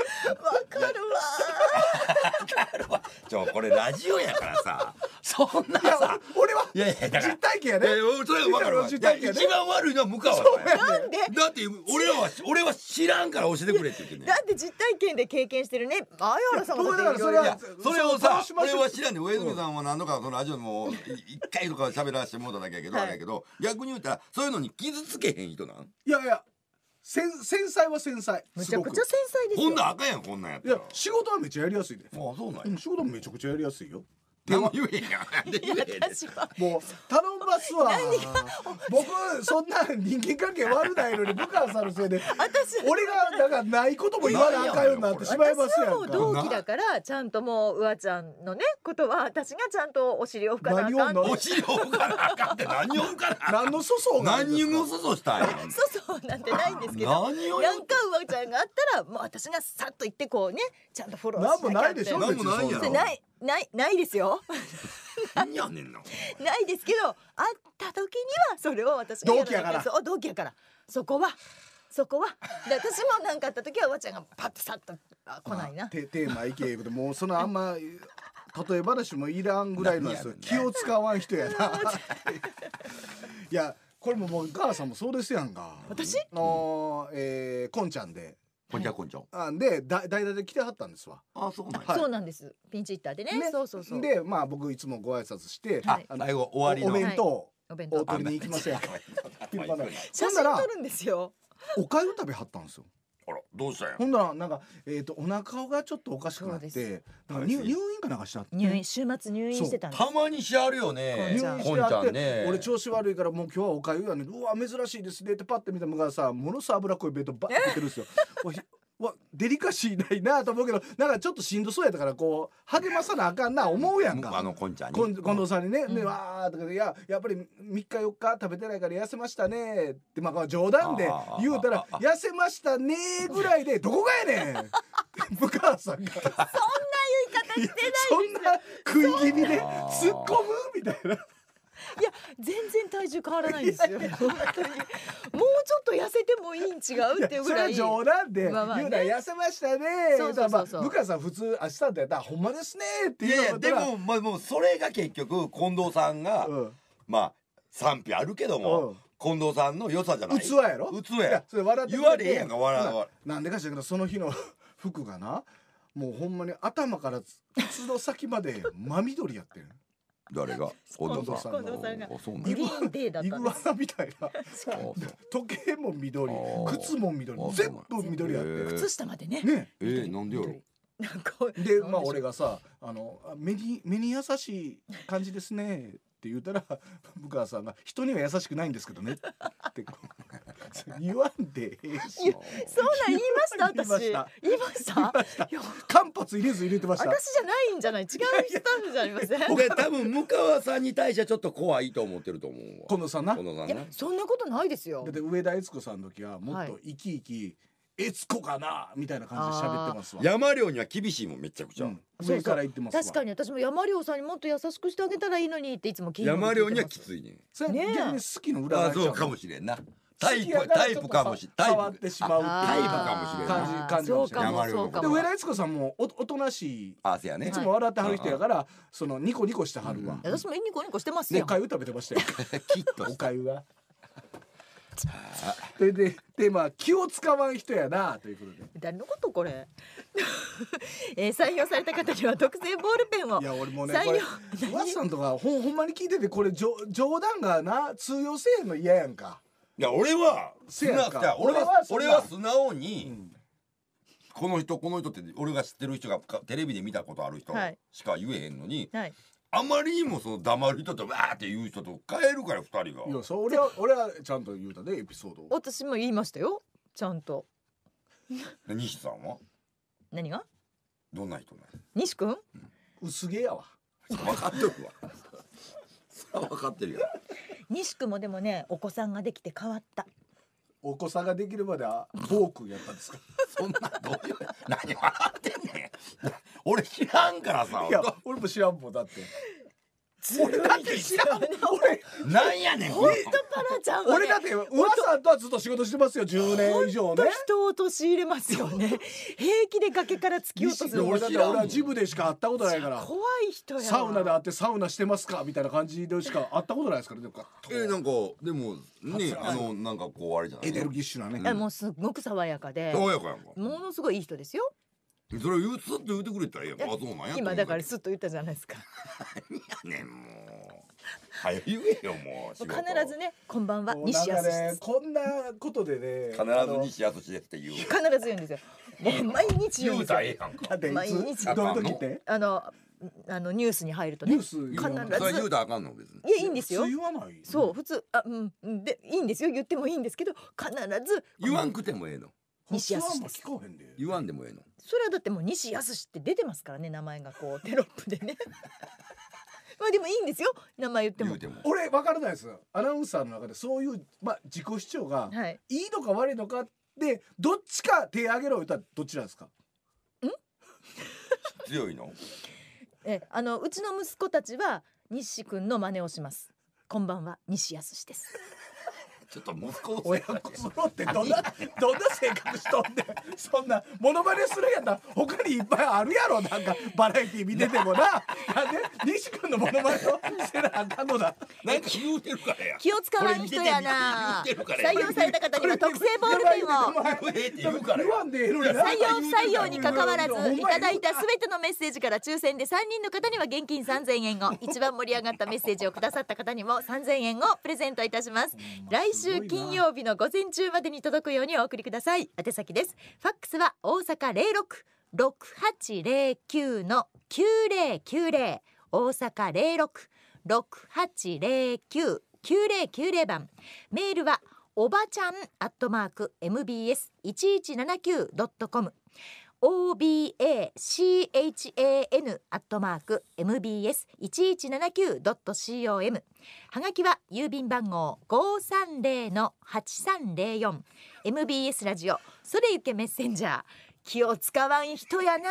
かるわわかるわちょこれラジオやからさそんなさ俺はいやいやだから実体験やねそれわかるわ一番悪いのは向川さなんでだって俺は俺は知らんから教えてくれって言ってねだって実体験で経験してるねあやらさんだからそれはそれをさ俺は知らんで上泉さんは何度かそのラジオでも一回とか喋らせてもうただけやけどあれけど逆に言ったらそういうのに傷つけへん人なんいやいや繊細は繊細めちゃくちゃ繊細ですよこんなあかんやんこんなんやったいや仕事はめちゃやりやすいであそうなんや仕事もめちゃくちゃやりやすいよ頼もやん もう頼んますわ僕そんな人間関係悪ないのに部下さんのせいで俺がだからないことも言わなあかんようになってしまいますやんか同期だからちゃんともううわちゃんのねことは私がちゃんとお尻を拭かなあかんお尻を拭かなあかんって何を拭かな何の粗相が何を粗相したんや粗相なんてないんですけど何をなんかうわちゃんがあったらもう私がさっと言ってこうねちゃんとフォローしなきて何もないでしょ何もないやろないないですよ何 やねんの。ないですけど会った時にはそれを私同期やからそう同期やからそこはそこはで私も何かあった時はおばちゃんがパッてさっとあ来ないな、て、テーマいけいうもうそのあんま例え話もいらんぐらいのね、気を使わん人やな いやこれももうお母さんもそうですやんか私の、うえー、こんちゃんでこんちゃこんちゃ。あでだ、代打で来てはったんですわ。あそうなん、そうなんです。ピンチヒッターでね。そうそうそう。でまあ僕いつもご挨拶して、はい、あ最後終わりお弁当、お弁当取りに行きません。写真撮るんですよ。お粥食べはったんですよ。あらどうしたんやほんだらなんかえっ、とお腹がちょっとおかしくなってでなんか入入院かなんかしたって入院週末入院してたんですたまにしあるよね入院しこてあってね俺調子悪いからもう今日はおかゆやねうわ珍しいですねってパって見たのがさものすごい脂っこい弁当バッて出てるんですよ わデリカシーないなと思うけどなんかちょっとしんどそうやったからこう励まさなあかんな思うやんかあのこんちゃんに近藤さんにね「うん、でわあ」とかいややっぱり3日4日食べてないから痩せましたね」ってまあ冗談で言うたら「痩せましたね」ぐらいで「どこがやねん! 」武川さんが。そんな言い方してないそんな食い気味で突っ込むみたいな。いや全然体重変わらないですよ。もうちょっと痩せてもいいん違うっていうぐらい。い冗談で、まあまあね、痩せましたね。そうそうそうそう。まあ、部下さん普通明日でだほんまですねっていういやでもまあもうそれが結局近藤さんが、うん、まあ賛否あるけども。うん近藤さんの良さじゃない器やろ器やそれ笑って言われへんやんか笑うなんでかしらけどその日の服がなもうほんまに頭から靴 の先まで真緑やってる誰が近藤さん近藤さんがなんグリーンデーだっイグたんでアナみたいなそう時計も緑靴も緑全部緑やって靴下までねねえー、なんでやろうなんかでまあ俺がさあの目に目に優しい感じですねって言うたら武川 さんが「人には優しくないんですけどね」って 言わんでええそうなん言いました私言いました間髪入れず入れてました私じゃないんじゃない違うスタッフじゃありません 僕多分向川さんに対してはちょっと怖いと思ってると思うこのさんなそんなことないですよだって上田悦子さんの時はもっと生き生き、はい悦子かなみたいな感じで喋ってますわ山寮には厳しいもんめちゃくちゃ、うん、上から言ってます確かに私も山寮さんにもっと優しくしてあげたらいいのにっていつも聞いて山寮にはきついねそ逆に好きの裏返そうかもしれんなタイプタイプかもしれない変わってしまうタイプかもしれない感じ感じかしれないで上田悦子さんもおおとなしいあせやねいつも笑ってはる人やからそのニコニコしてはるわ私もニコニコしてますよおかゆ食べてましたよ きっとおかゆがそれででまあ気を使わん人やなということで誰のことこれ、えー、採用された方には特製ボールペンをいや俺もねさん とかほほんまに聞いててこれ冗談がな通用せえへんの嫌やんかいや俺は素直俺は俺は素直に、うん、この人この人って俺が知ってる人がテレビで見たことある人しか言えへんのに、はい、あまりにもその黙る人とわーって言う人と変えるから二人がいやそりゃ俺はちゃんと言うたねエピソード私も言いましたよちゃんと西さんは何がどんな人な西くん薄毛やわ分かってるわ それは分かってるよ西くんもでもねお子さんができて変わったお子さんができるまではー君やったんですか そんなどういう何笑ってんねん俺知らんからさいや俺も知らんもんだって俺だって俺なんやねん本当パラちゃんね、俺だって上とはずっと仕事してますよ1年以上ね人を陥れますよね平気で崖から突き落とす俺だって俺はジムでしか会ったことないから怖い人やサウナで会ってサウナしてますかみたいな感じでしか会ったことないですからねえー、なんかでもねあのなんかこうあれじゃないエネルギッシュなね、うん、もうすごく爽やかで爽やかやんかものすごいいい人ですよそれ言うすっと言ってくれたらいいやん今だからすっと言ったじゃないですか ねもう。早 言えよもう必ずねこんばんは西康ね、こんなことでね必ず西康ですって言う必ず言うんですよもう毎日言うんですよ毎日どういう時ってあのあのニュースに入るとね必ずいやいいんですよそう普通あうんでいいんですよ言ってもいいんですけど必ず言わんくてもええの西安です言わんでもええのそれはだってもう西安って出てますからね名前がこうテロップでねまあでもいいんですよ名前言ってもても俺わからないですアナウンサーの中でそういう、まあ、自己主張がはいいいのか悪いのかでどっちか手挙げろ言ったらどっちなんですかん 強いのえあのうちの息子たちは西くんの真似をしますこんばんは西康ですちょっと息子親子揃ってどんなどんな性格しとんでそんなモノマネするやったら他にいっぱいあるやろなんかバラエティー見ててもななんで西君のモノマネをせなあかんのだなか言うてるからや気を使わん人やな採用された方には特製ボールペンを採用不採用にかかわらずいただいたすべてのメッセージから抽選で3人の方には現金3000円を一番盛り上がったメッセージをくださった方にも3000円をプレゼントいたします来週金曜日の午前中までに届くようにお送りください宛先ですファックスは大阪零六六八零九の九零九零大阪零六六八零九九零九零番メールはおばちゃんアットマーク mbs 一一七九ドットコム obachan アットマーク mbs 一一七九ドット com はがきは郵便番号五三零の八三零四 mbs ラジオそれゆけメッセンジャー気を使わん人やな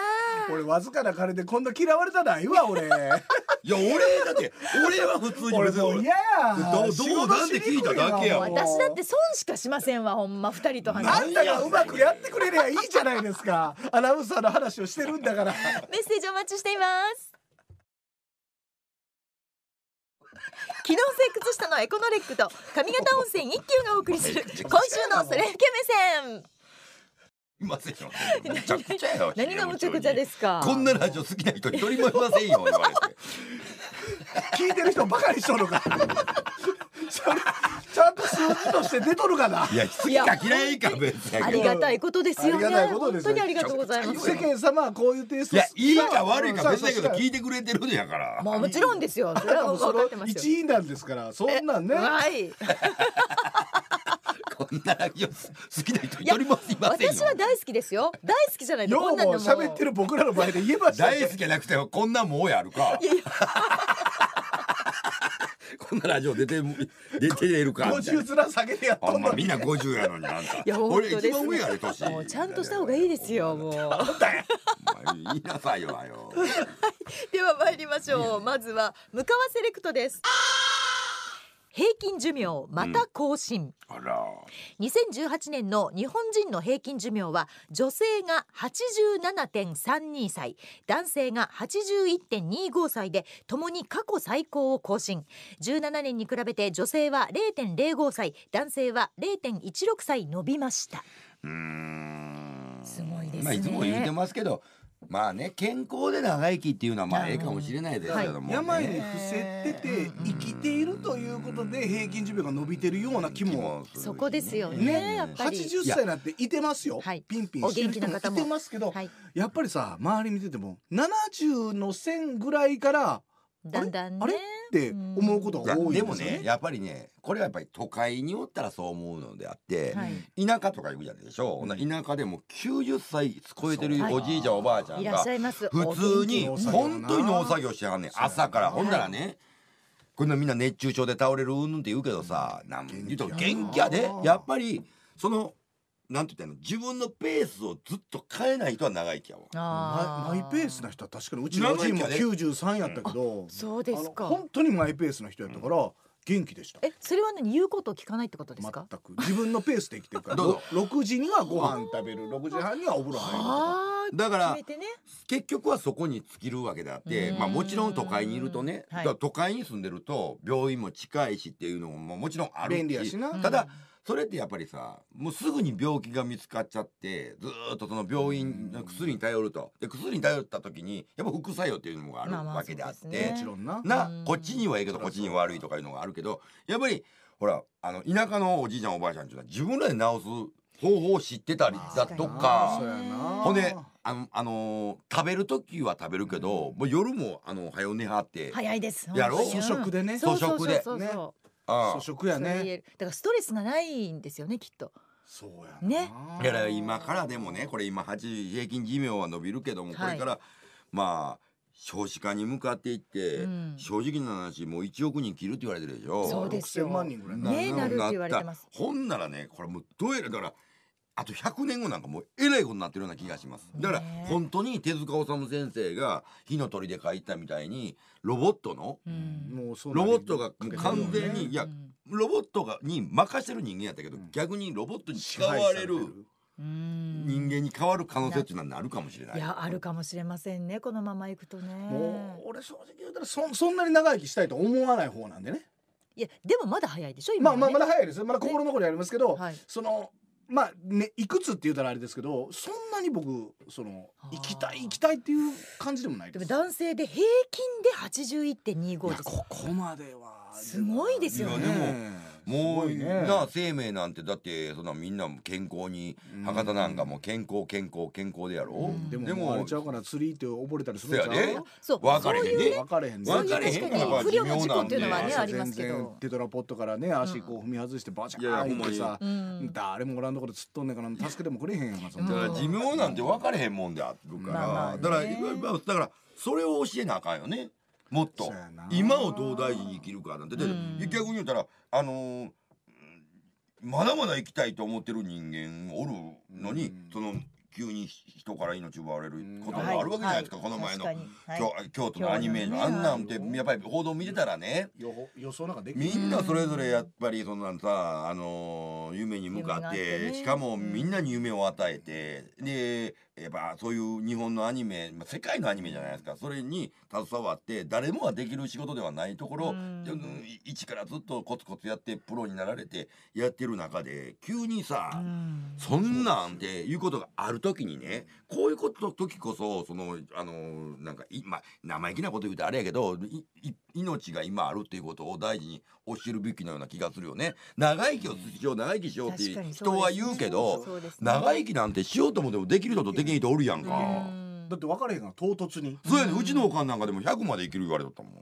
俺わずかな金でこんな嫌われたないわ俺いや俺だって俺は普通に俺嫌やどどうなんで聞いただけや私だって損しかしませんわほんま二人と話あんたがうまくやってくれりゃいいじゃないですかアナウンサーの話をしてるんだからメッセージお待ちしています機能性靴下のエコノレックと上方温泉一休がお送りする 今週のそれフけ目線いませんよ。めちゃくちゃよ。何がむちゃくちゃですか。こんなラジオ好きな人一人もいませんよ。言われて。聞いてる人ばかりしとるから。ちゃんと数字として出とるかな。いや、好きか嫌いか別に。ありがたいことですよね。本当にありがとうございます。世間様はこういうテイスト。いや、いいか悪いか別だけど聞いてくれてるんやから。まあもちろんですよ。それは分かってますよ。一員なんですから、そんなんね。はい。こんなラ好きな人一人もいませんよ私は大好きですよ大好きじゃないとこんなのも喋ってる僕らの前で言えば大好きじゃなくてこんなもうやるか こんなラジオ出て出てるか五十ずら下げてやっとんの。みんな五十やのになんか。いや俺一番上やでちゃんとした方がいいですよもう。なんだよ。言いなさいよはい、では参りましょう。まずは向川セレクトです。あ平均寿命また更新、うん、あら2018年の日本人の平均寿命は女性が87.32歳男性が81.25歳でともに過去最高を更新17年に比べて女性は0.05歳男性は0.16歳伸びましたうんすごいですね、まあ、いつも言ってますけどまあね健康で長生きっていうのはまあええかもしれないですけども、ねはい、病に伏せてて生きているということで平均寿命が伸びてるような気も、そこですよねやっぱり80歳なんていてますよ、はい、ピンピンしてる人もいてますけど、はい、やっぱりさ周り見てても70の線ぐらいからだんだんねあれって思うことが多いでもねやっぱりねこれはやっぱり都会におったらそう思うのであって、はい、田舎とか行くじゃないでしょう、うん、田舎でも90歳超えてるおじいちゃんおばあちゃんが普通に本当に農作業してはんねん朝からほんならね、はいこんなみんな熱中症で倒れるうんって言うけどさ、なん言うと元気やで、やっぱり、そのなんて言ったの自分のペースをずっと変えない人は長生きやわマイペースな人は確かにうちのおじいも93やったけど、そうですか本当にマイペースな人やったから、元気でしたえそれは何言うことを聞かないってことですか全く自分のペースで生きてるから6時にはご飯食べる6時半にはお風呂入るとかだから、ね、結局はそこに尽きるわけであってまあもちろん都会にいるとね、はい、都会に住んでると病院も近いしっていうのももちろんあるし便利やしなただ、うんそれってやっぱりさもうすぐに病気が見つかっちゃってずっとその病院の薬に頼るとで薬に頼った時にやっぱ副作用っていうのがあるわけであって、んなこっちにはいいけどこっちに悪いとかいうのがあるけどやっぱりほらあの田舎のおじいちゃんおばあちゃんっていうのは自分らで治す方法を知ってたりだとかほんであの、あのー、食べる時は食べるけど、うん、もう夜もあの早寝はって早いですやろう食でね早食で粗食やねだからストレスがないんですよねきっとそうやねだから今からでもねこれ今8平均寿命は伸びるけども、これから、はい、まあ少子化に向かっていって、うん、正直な話もう1億人切るって言われてるでしょそうですよ万人ぐらいねなるって言われてますほんならねこれもうどうやらだからあと100年後なんかもうえらいことになってるような気がしますだから本当に手塚治虫先生が「火の鳥」で書いたみたいにロボットの、うん、ロボットが完全に、いやロボットがに任せる人間やったけど、逆にロボットに使われる。人間に変わる可能性っていうのはあるかもしれない。いやあるかもしれませんねこのままいくとね。もう俺正直言うたらそそんなに長生きしたいと思わない方なんでね。いやでもまだ早いでしょ今、ね、まあまあまだ早いですまだ心残りありますけど、はい、そのまあね、いくつって言うたらあれですけどそんなに僕その行きたい行きたいっていう感じでもないです。でも男性で平均で81.25です。ここまではすごいですよね。でももう、ね、な生命なんてだってそんなみんな健康に博多なんかも健康健康健康でやろ、うでもあれちゃうから釣りって溺れたりするんちゃうそう分かれへんね分かれへんね分かれへんね不良事故っていうのはねありますけどテトラポットからね足こう踏み外してバチャーンってさ誰もおらんとこで釣っとんねんから助けてもくれへんやんかだから寿命なんて分かれへんもんであるからだからだからそれを教えなあかんよねもっと今をどう大事に生きるかなんてで、逆に言うたらあのー、まだまだ生きたいと思ってる人間おるのに、その急に人から命奪われることもあるわけじゃないですか、はい、この前の、はい、京都のアニメあんなんてやっぱり報道見てたらねみんなそれぞれやっぱりそんなんさ、あのー、夢に向かってしかもみんなに夢を与えてでやっぱそういう日本のアニメ、まあ、世界のアニメじゃないですかそれに携わって誰もができる仕事ではないところ、一からずっとコツコツやってプロになられてやってる中で急にさ、ん、そんなんっていうことがある時にねこういうこと時こそそのあのなんか今、まあ、生意気なこと言うとあれやけど命が今あるっていうことを大事に教知るべきのような気がするよね長生きをしよう長生きしようって人は言うけど、ね、長生きなんてしようと思ってもできる人とできない人おるやんかだって分からへんが唐突にそうやねうちのおかんなんかでも100まで生きる言われとったもん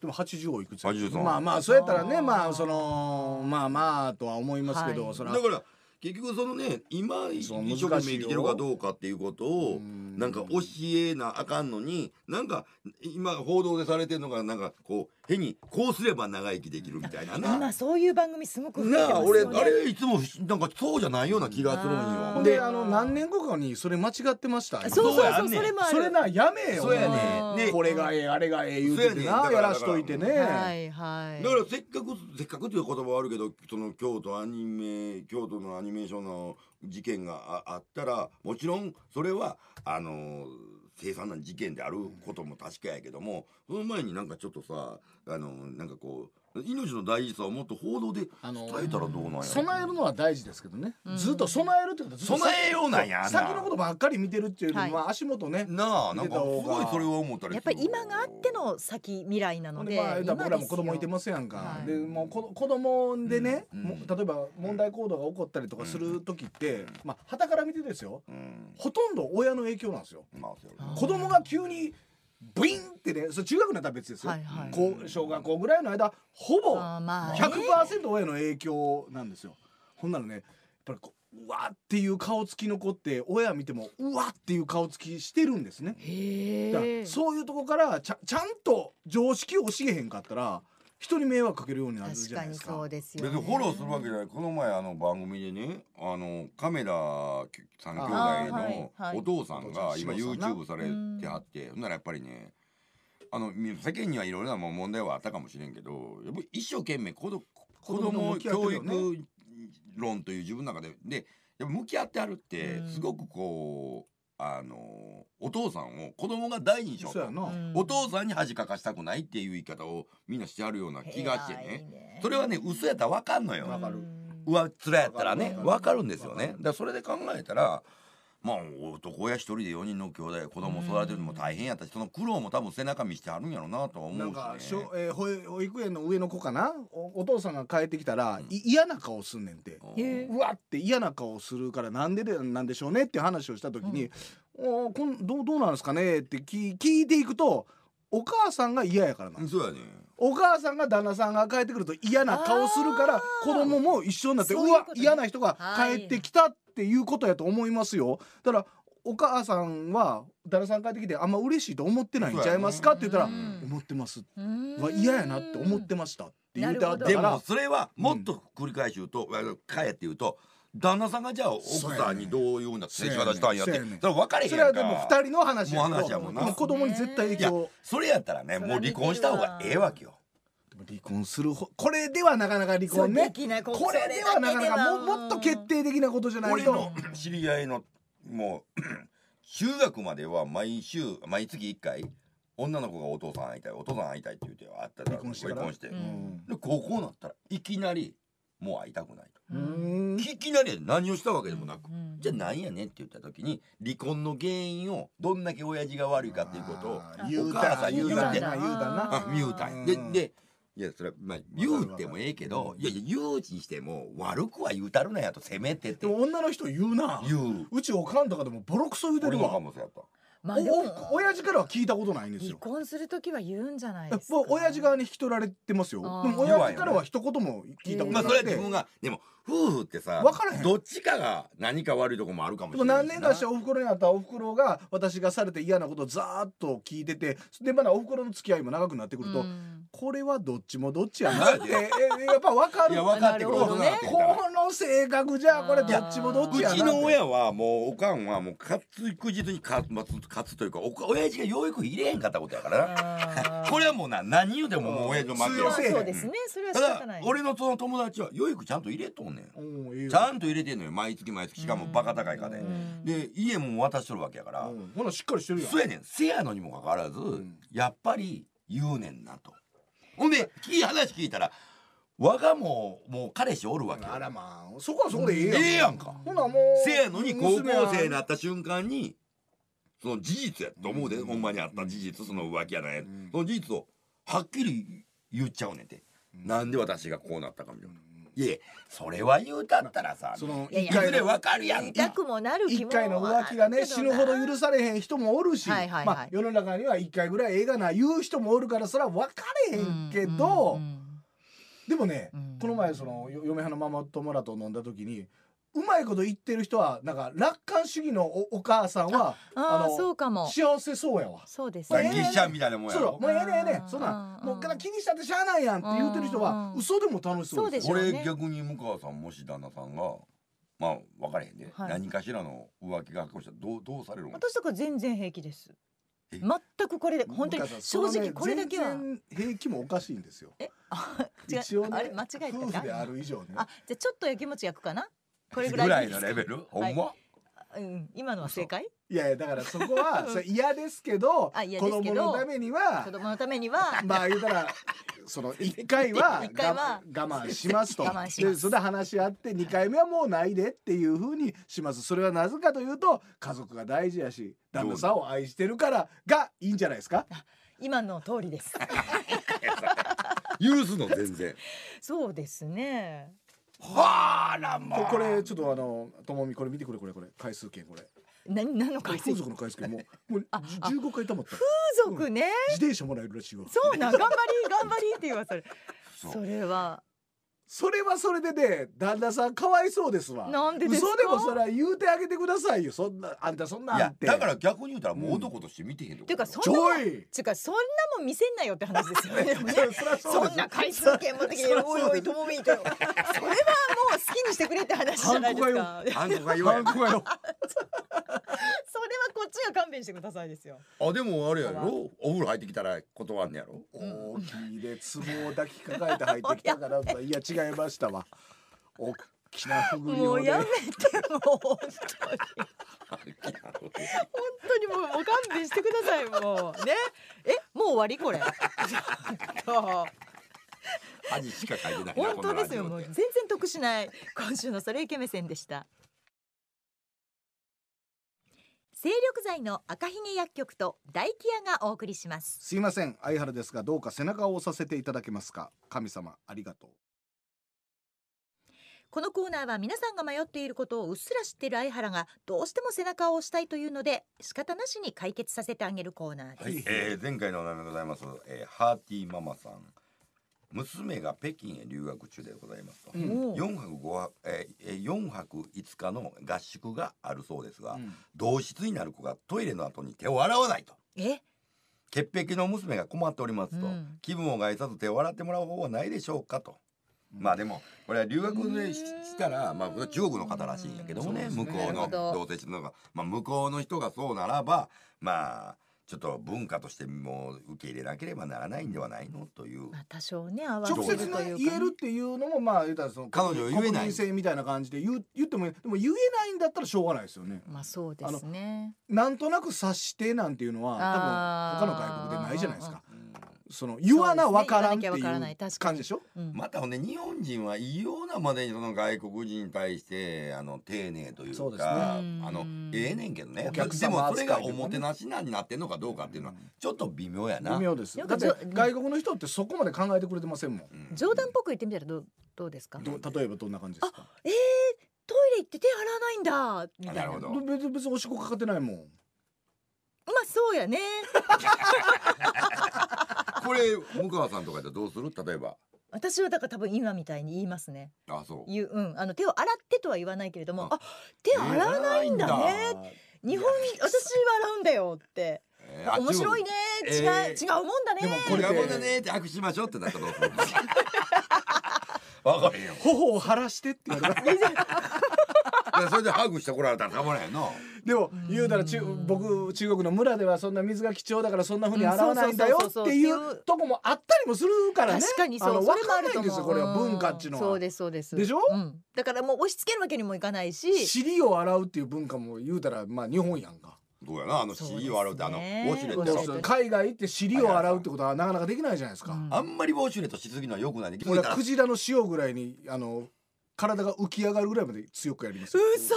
でも八十をいくつまあまあそうやったらねまあそのまあまあとは思いますけど、はい、それだから結局そのね今一生懸命生きてるかどうかっていうことをなんか教えなあかんのになんか今報道でされてるのがなんかこう変にこうすれば長生きできるみたいなな今そういう番組すごく増えてますよねなあ俺あれいつもなんかそうじゃないような気がするんよであの何年後かにそれ間違ってましたそうそうそうそれもあるそれなやめよそうやねねこれがええあれがええ言うてなやらしといてねはいはいだからせっかくせっかくという言葉はあるけどその京都アニメ京都のアニメニメーションの事件があったらもちろんそれはあの凄惨な事件であることも確かやけどもその前になんかちょっとさあのなんかこう命の大事さをもっと報道で伝えたらどうなんや、備えるのは大事ですけどね、ずっと備えるってこと備えようなんや先のことばっかり見てるっていうよりは足元ねなあなんかすごいそれは思ったりやっぱり今があっての先未来なので僕らも子供いてますやんか、でもう子供でね、も例えば問題行動が起こったりとかする時って、まあ傍から見てですよ、うん、ほとんど親の影響なんですよ、子供が急にブインってねそれ中学になったら別ですよ、はいはい、こう小学校ぐらいの間ほぼ100%親の影響なんですよ。ほんならねやっぱりこううわっていう顔つきの子って親見てもうわっていう顔つきしてるんですね。だそういうとこからちゃちゃんと常識を教えへんかったら。人に迷惑かけるようになるじゃないですか。そうですよ、ね、別にフォローするわけじゃない。この前あの番組でね、あのカメラ三兄弟のお父さんが今 YouTube されてあって、ほんならやっぱりね。あの世間にはいろいろな問題はあったかもしれんけどやっぱ一生懸命子ど子供教育論という自分の中ででやっぱ向き合ってあるってすごくこう。あのお父さんを子供が第二章お父さんに恥かかしたくないっていう言い方をみんなしてあるような気がしてねそれはね嘘やったら分かんのよ上っ面やったらね分かるんですよねだそれで考えたらまあ男親一人で4人の兄弟子供育てるのも大変やったしその苦労も多分背中見してはるんやろうなとは思うし、ね、なんかしょ、えー、保育園の上の子かなお父さんが帰ってきたら、うん、嫌な顔すんねんて、うん、うわって嫌な顔するからなんででなんでしょうねって話をした時に「うん、おこんどどうなんですかね?」って聞いていくとお母さんが嫌やからなそうやねお母さんが旦那さんが帰ってくると嫌な顔するから子供も一緒になってうわ嫌な人が帰ってきたっっていうことやと思いますよだからお母さんはだらさん帰ってきてあんま嬉しいと思ってないんちゃいますかって言ったら「思ってます」は嫌やなって思ってましたって言うてあったでもそれはもっと繰り返し言うと「帰、うん、って言うと。旦那さんがじゃあ奥さんにどういうふうな接し方したんやってそれ分かれへんかそれはでも2人の話話やもんな子供に絶対影響それやったらねもう離婚した方がええわけよ離婚するほこれではなかなか離婚ねこれではなかなかももっと決定的なことじゃないと知り合いのもう中学までは毎週毎月1回女の子がお父さん会いたいお父さん会いたいって言うてあったら離婚して離婚して、うで高校になったらいきなりもう会いたくないといきなり何をしたわけでもなく、じゃあなんやねんって言った時に離婚の原因をどんだけ親父が悪いかっていうことをお母さん言うたって言うたな言うたででいやそれまあ言うてもええけど、いやいや言うにしても悪くは言うたるなやとせめてってでも女の人言うな言ううちおかんとかでもボロクソ言うてるわもそうやったまあおお親父からは聞いたことないんです離婚する時は言うんじゃないですか親父側に引き取られてますよでも親父からは一言も聞いたこまあとそれなは自て分がでも夫婦ってさ分からへんどっちかが何か悪いとこもあるかもしれない何年かしておふくろになったおふくろが私がされて嫌なことをざーっと聞いててでまだおふくろの付き合いも長くなってくると、うんこれはどっちもどっちやなって ええやっぱ分かるいや分かってくるなってきたこの性格じゃこれどっちもどっちやなってちの親はもうおかんはもう勝つ確実に勝つ勝つというかおか親父が養育費入れへんかったことやからな これはもうな何言うでももう親父の負けやそうですねそれは仕た方だない俺のその友達は養育ちゃんと入れとんねねんちゃんと入れてんのよ毎月毎月しかもバカ高いかでで家も渡しとるわけやからほなしっかりしてるやんそうやねんせやのにもかかわらずやっぱり言うねんなとほんで聞い話聞いたら我がももう彼氏おるわけあらまあそこはそこでええやんええやんかほなもうせやのに高校生になった瞬間にその事実やと思うで、ほんまにあった事実その浮気やない、その事実をはっきり言っちゃうねんて、なんで私がこうなったかみたいな、いえそれは言うたったらさその一回でわかるやんかくもなる気一回の浮気がね死ぬほど許されへん人もおるし、まあ、世の中には一回ぐらいええがな言う人もおるからそれは分かれへんけど、でもね、この前その嫁はのママ友らと飲んだ時にうまいこと言ってる人はなんか楽観主義のお母さんはあのそうかも幸せそうやわそうですねギシャみたいなもんやろもうええねえそんなもうから気にしたってしゃあないやんって言ってる人は嘘でも楽しそうですこれ逆に向川さんもし旦那さんがまあ分かれへんで、何かしらの浮気が発覚したらどうどうされる私とか全然平気です全くこれで本当に正直これだけは、ね、平気もおかしいんですよ。え、あ、違 ね、あれ間違えたか。夫婦である以上ね。あ、じゃちょっとやきもち焼くかな。これぐらいのレベルほんま、うん、今のは正解いやいやだからそこは嫌ですけど子供のためには子供のためにはまあ言うたらその1回は 回は我慢しますとでそれで話し合って2回目はもうないでっていうふうにしますそれはなぜかというと家族が大事やし旦那さんを愛してるからがいいんじゃないですか今の通りです許 すの全然そうですねはあらまあこれちょっとあのともみこれ見てくれこれこれ回数券これ何何の回数風俗の回数券もうもう15 回たまった風俗ね、うん、自転車もらえるらしいわそうな頑張り頑張りって言わそれそれはそれはそれでね旦那さんかわいそうですわなんでですか嘘でもそれは言うてあげてくださいよそんなあんたそんなあってだから逆に言うたらもう男として見てへんとていうかそんなちょいていうかそんなもん見せんなよって話ですよねね そそそんな回数券持ってきておいおいともみいとそれはもう好きにしてくれって話じゃないですか あんこが弱いあんこがよ それはこっちが勘弁してくださいですよあでもあれやろお風呂入ってきたら断んねやろ大きいで壺を抱きかかえて入ってきたからいや違違いましたわ。おっきなふぐもうやめてもう本当に本当にもうもう勘弁してくださいもうねえもう終わりこれちょっと恥しか書いてない本当ですよもう全然得しない今週のそれイケ目線でした精力剤の赤ひげ薬局と大キヤがお送りしますすいません相原ですがどうか背中を押させていただけますか神様ありがとうこのコーナーは皆さんが迷っていることをうっすら知っている相原がどうしても背中を押したいというので仕方なしに解決させてあげるコーナーです、はい、えー、前回のお悩みございます、えー、ハーティーママさん娘が北京へ留学中でございますと、うん、4泊5泊、えー、4泊5日の合宿があるそうですが、うん、同室になる子がトイレの後に手を洗わないとえ潔癖の娘が困っておりますと、うん、気分を害さず手を洗ってもらう方法はないでしょうかとまあでもこれは留学でしたら、まあ、中国の方らしいんやけどもね、ね、向こうの同棲してのが、まあ、向こうの人がそうならばまあちょっと文化としても受け入れなければならないんではないのという、まあ、多少ね合わせ直接言えるっていうのもまあ言ったらその彼女言えない性みたいな感じで言言ってもでも言えないんだったらしょうがないですよね。まあそうですね。なんとなく察してなんていうのは多分他の外国でないじゃないですか。その言わなわからんっていう感じでしょ、うん、またほんで日本人は異様なまでにその外国人に対してあの丁寧というか、ね、あのええー、ねんけどねでもそれがおもてなしなになってんのかどうかっていうのはちょっと微妙やな微妙ですだって外国の人ってそこまで考えてくれてませんもん、うん、冗談っぽく言ってみたらどうどうですか例えばどんな感じですかえー、トイレ行って手洗わないんだみたいなるほど別別おしっこかかってないもんまあそうやね これ向川さんとかじゃどうする例えば私はだから多分今みたいに言いますね。あそういううんあの手を洗ってとは言わないけれどもあ手洗わないんだね。日本私は洗うんだよって。えー面白いね、えー違う違うもんだね。でもこれはもうだねって握手しましょうってなったらどうする わかるよ。頬を晴らしてって言われたそれでハグしてこられたらたまらへんのでも言うたら中僕中国の村ではそんな水が貴重だからそんなふうに洗わないんだよっていうとこもあったりもするからね確かにそう分かんないんですよこれは文化っちゅうのはそうですそうですでしょ、うん、だからもう押し付けるわけにもいかないし尻を洗うっていう文化も言うたらまあ日本やんかどうやなあの尻を洗うってあのウォシュレット海外行って尻を洗うってことはなかなかできないじゃないですか、うん、あんまりウォシュレットしすぎるのはよくないねクジラの塩ぐらいにあの体が浮き上がるぐらいまで強くやります嘘でしょ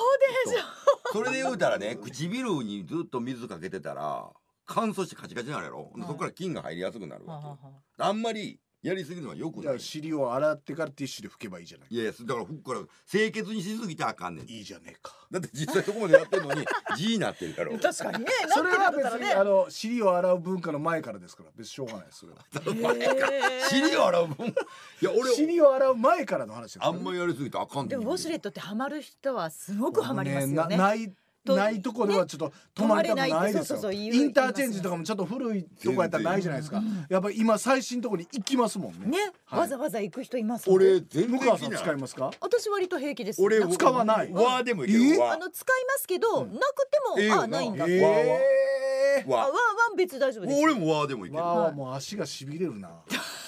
それで言うたらね唇にずっと水かけてたら乾燥してカチカチになるやろ、はい、そこから菌が入りやすくなるわけあんまりやりすぎるのはよくだかならい尻を洗ってからティッシュで拭けばいいじゃないいやいやだからふっから清潔にしすぎてあかんねんいいじゃねえかだって実際そこまでやってんのに G になってるから 俺確かにねそれは別に、あの尻を洗う文化の前からですから別にしょうがないそれは 尻を洗うもんいや俺尻を洗う前からの話ですあんまりやりすぎてあかんねんでもウォシュレットってハマる人はすごくハマりますよねないないとこではちょっと泊まりたくないですよ、インターチェンジとかもちょっと古いとこやったらないじゃないですかやっぱり今最新とこに行きますもんねわざわざ行く人います俺全然さん使いますか私割と平気です俺使わないわでもいいあの使いますけど、なくても、えー、あないんだ、わー、わわわわ別大丈夫です俺もわでもいけるもう足がしびれるな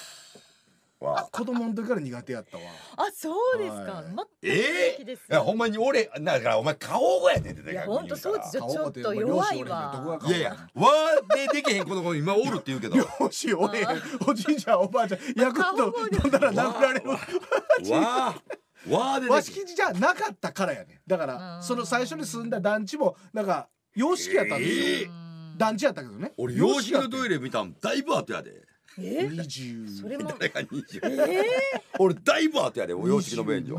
は子供の時から苦手やったわあそうですか、はい、ええー、ほんまに俺だからお前顔語やねていや本当そうですよちょっと弱いわいやいやわでできへんこの子今おるって言うけどよしおれ おじいちゃんおばあちゃんヤクルト飲んだら殴られるわあわでわしじゃなかったからやねだからその最初に住んだ団地もなんか洋式やったんですよ、えー団地やったけどね俺洋式のトイレ見たんだいぶ後やで二十それも誰が20、えー、俺てやでお様式の便所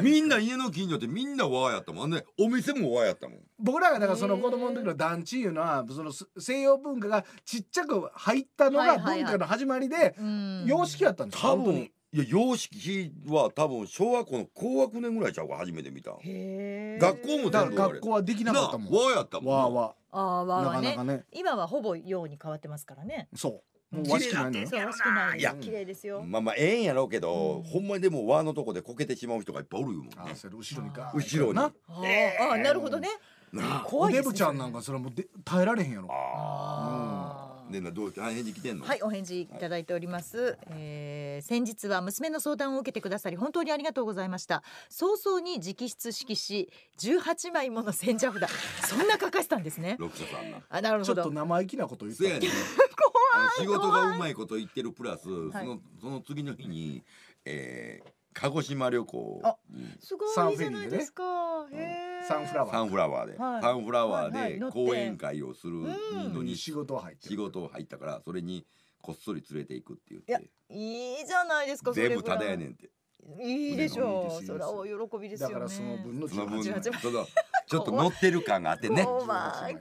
みんな家の近所ってみんな和やったもんねお店も和やったもん僕らがだからその子供の時の団地いうのはその西洋文化がちっちゃく入ったのが文化の始まりで、洋様式やったんですよ、うん、いや様式は多分小学校の高学年ぐらいちゃうか初めて見た学校もだから学校はできなかったもん和やったもん、ね、和和あ和はね、ね、今はほぼ洋に変わってますからねそうもうわしないのよ。そういや綺麗ですよ。まあまあええんやろうけど、ほんまにでも輪のとこでこけてしまう人がいっぱいおるよもん後ろにか。後ろになああなるほどね。なあお怖いデブちゃんなんかそれもで耐えられへんやろああ。ね、などう大変に来てんの、はい、お返事いただいております、えー先日は娘の相談を受けてくださり本当にありがとうございました早々に直筆色紙十八枚もの千社札そんな書かせたんですね六社さんなあなるほど。ちょっと生意気なこと言っせやね 仕事がうまいこと言ってるプラス、そのその次の日に、えー、鹿児島旅行すごいじゃないですか、サンフラワーサンフラワーで、はい、サンフラワーで講演会をするのに仕事入って仕事入ったからそれにこっそり連れていくって言っていいじゃないですか全部ただやねんっていいでしょうそれはお喜びですよ、ね、だからその分のその分のちょっと乗ってる感があってね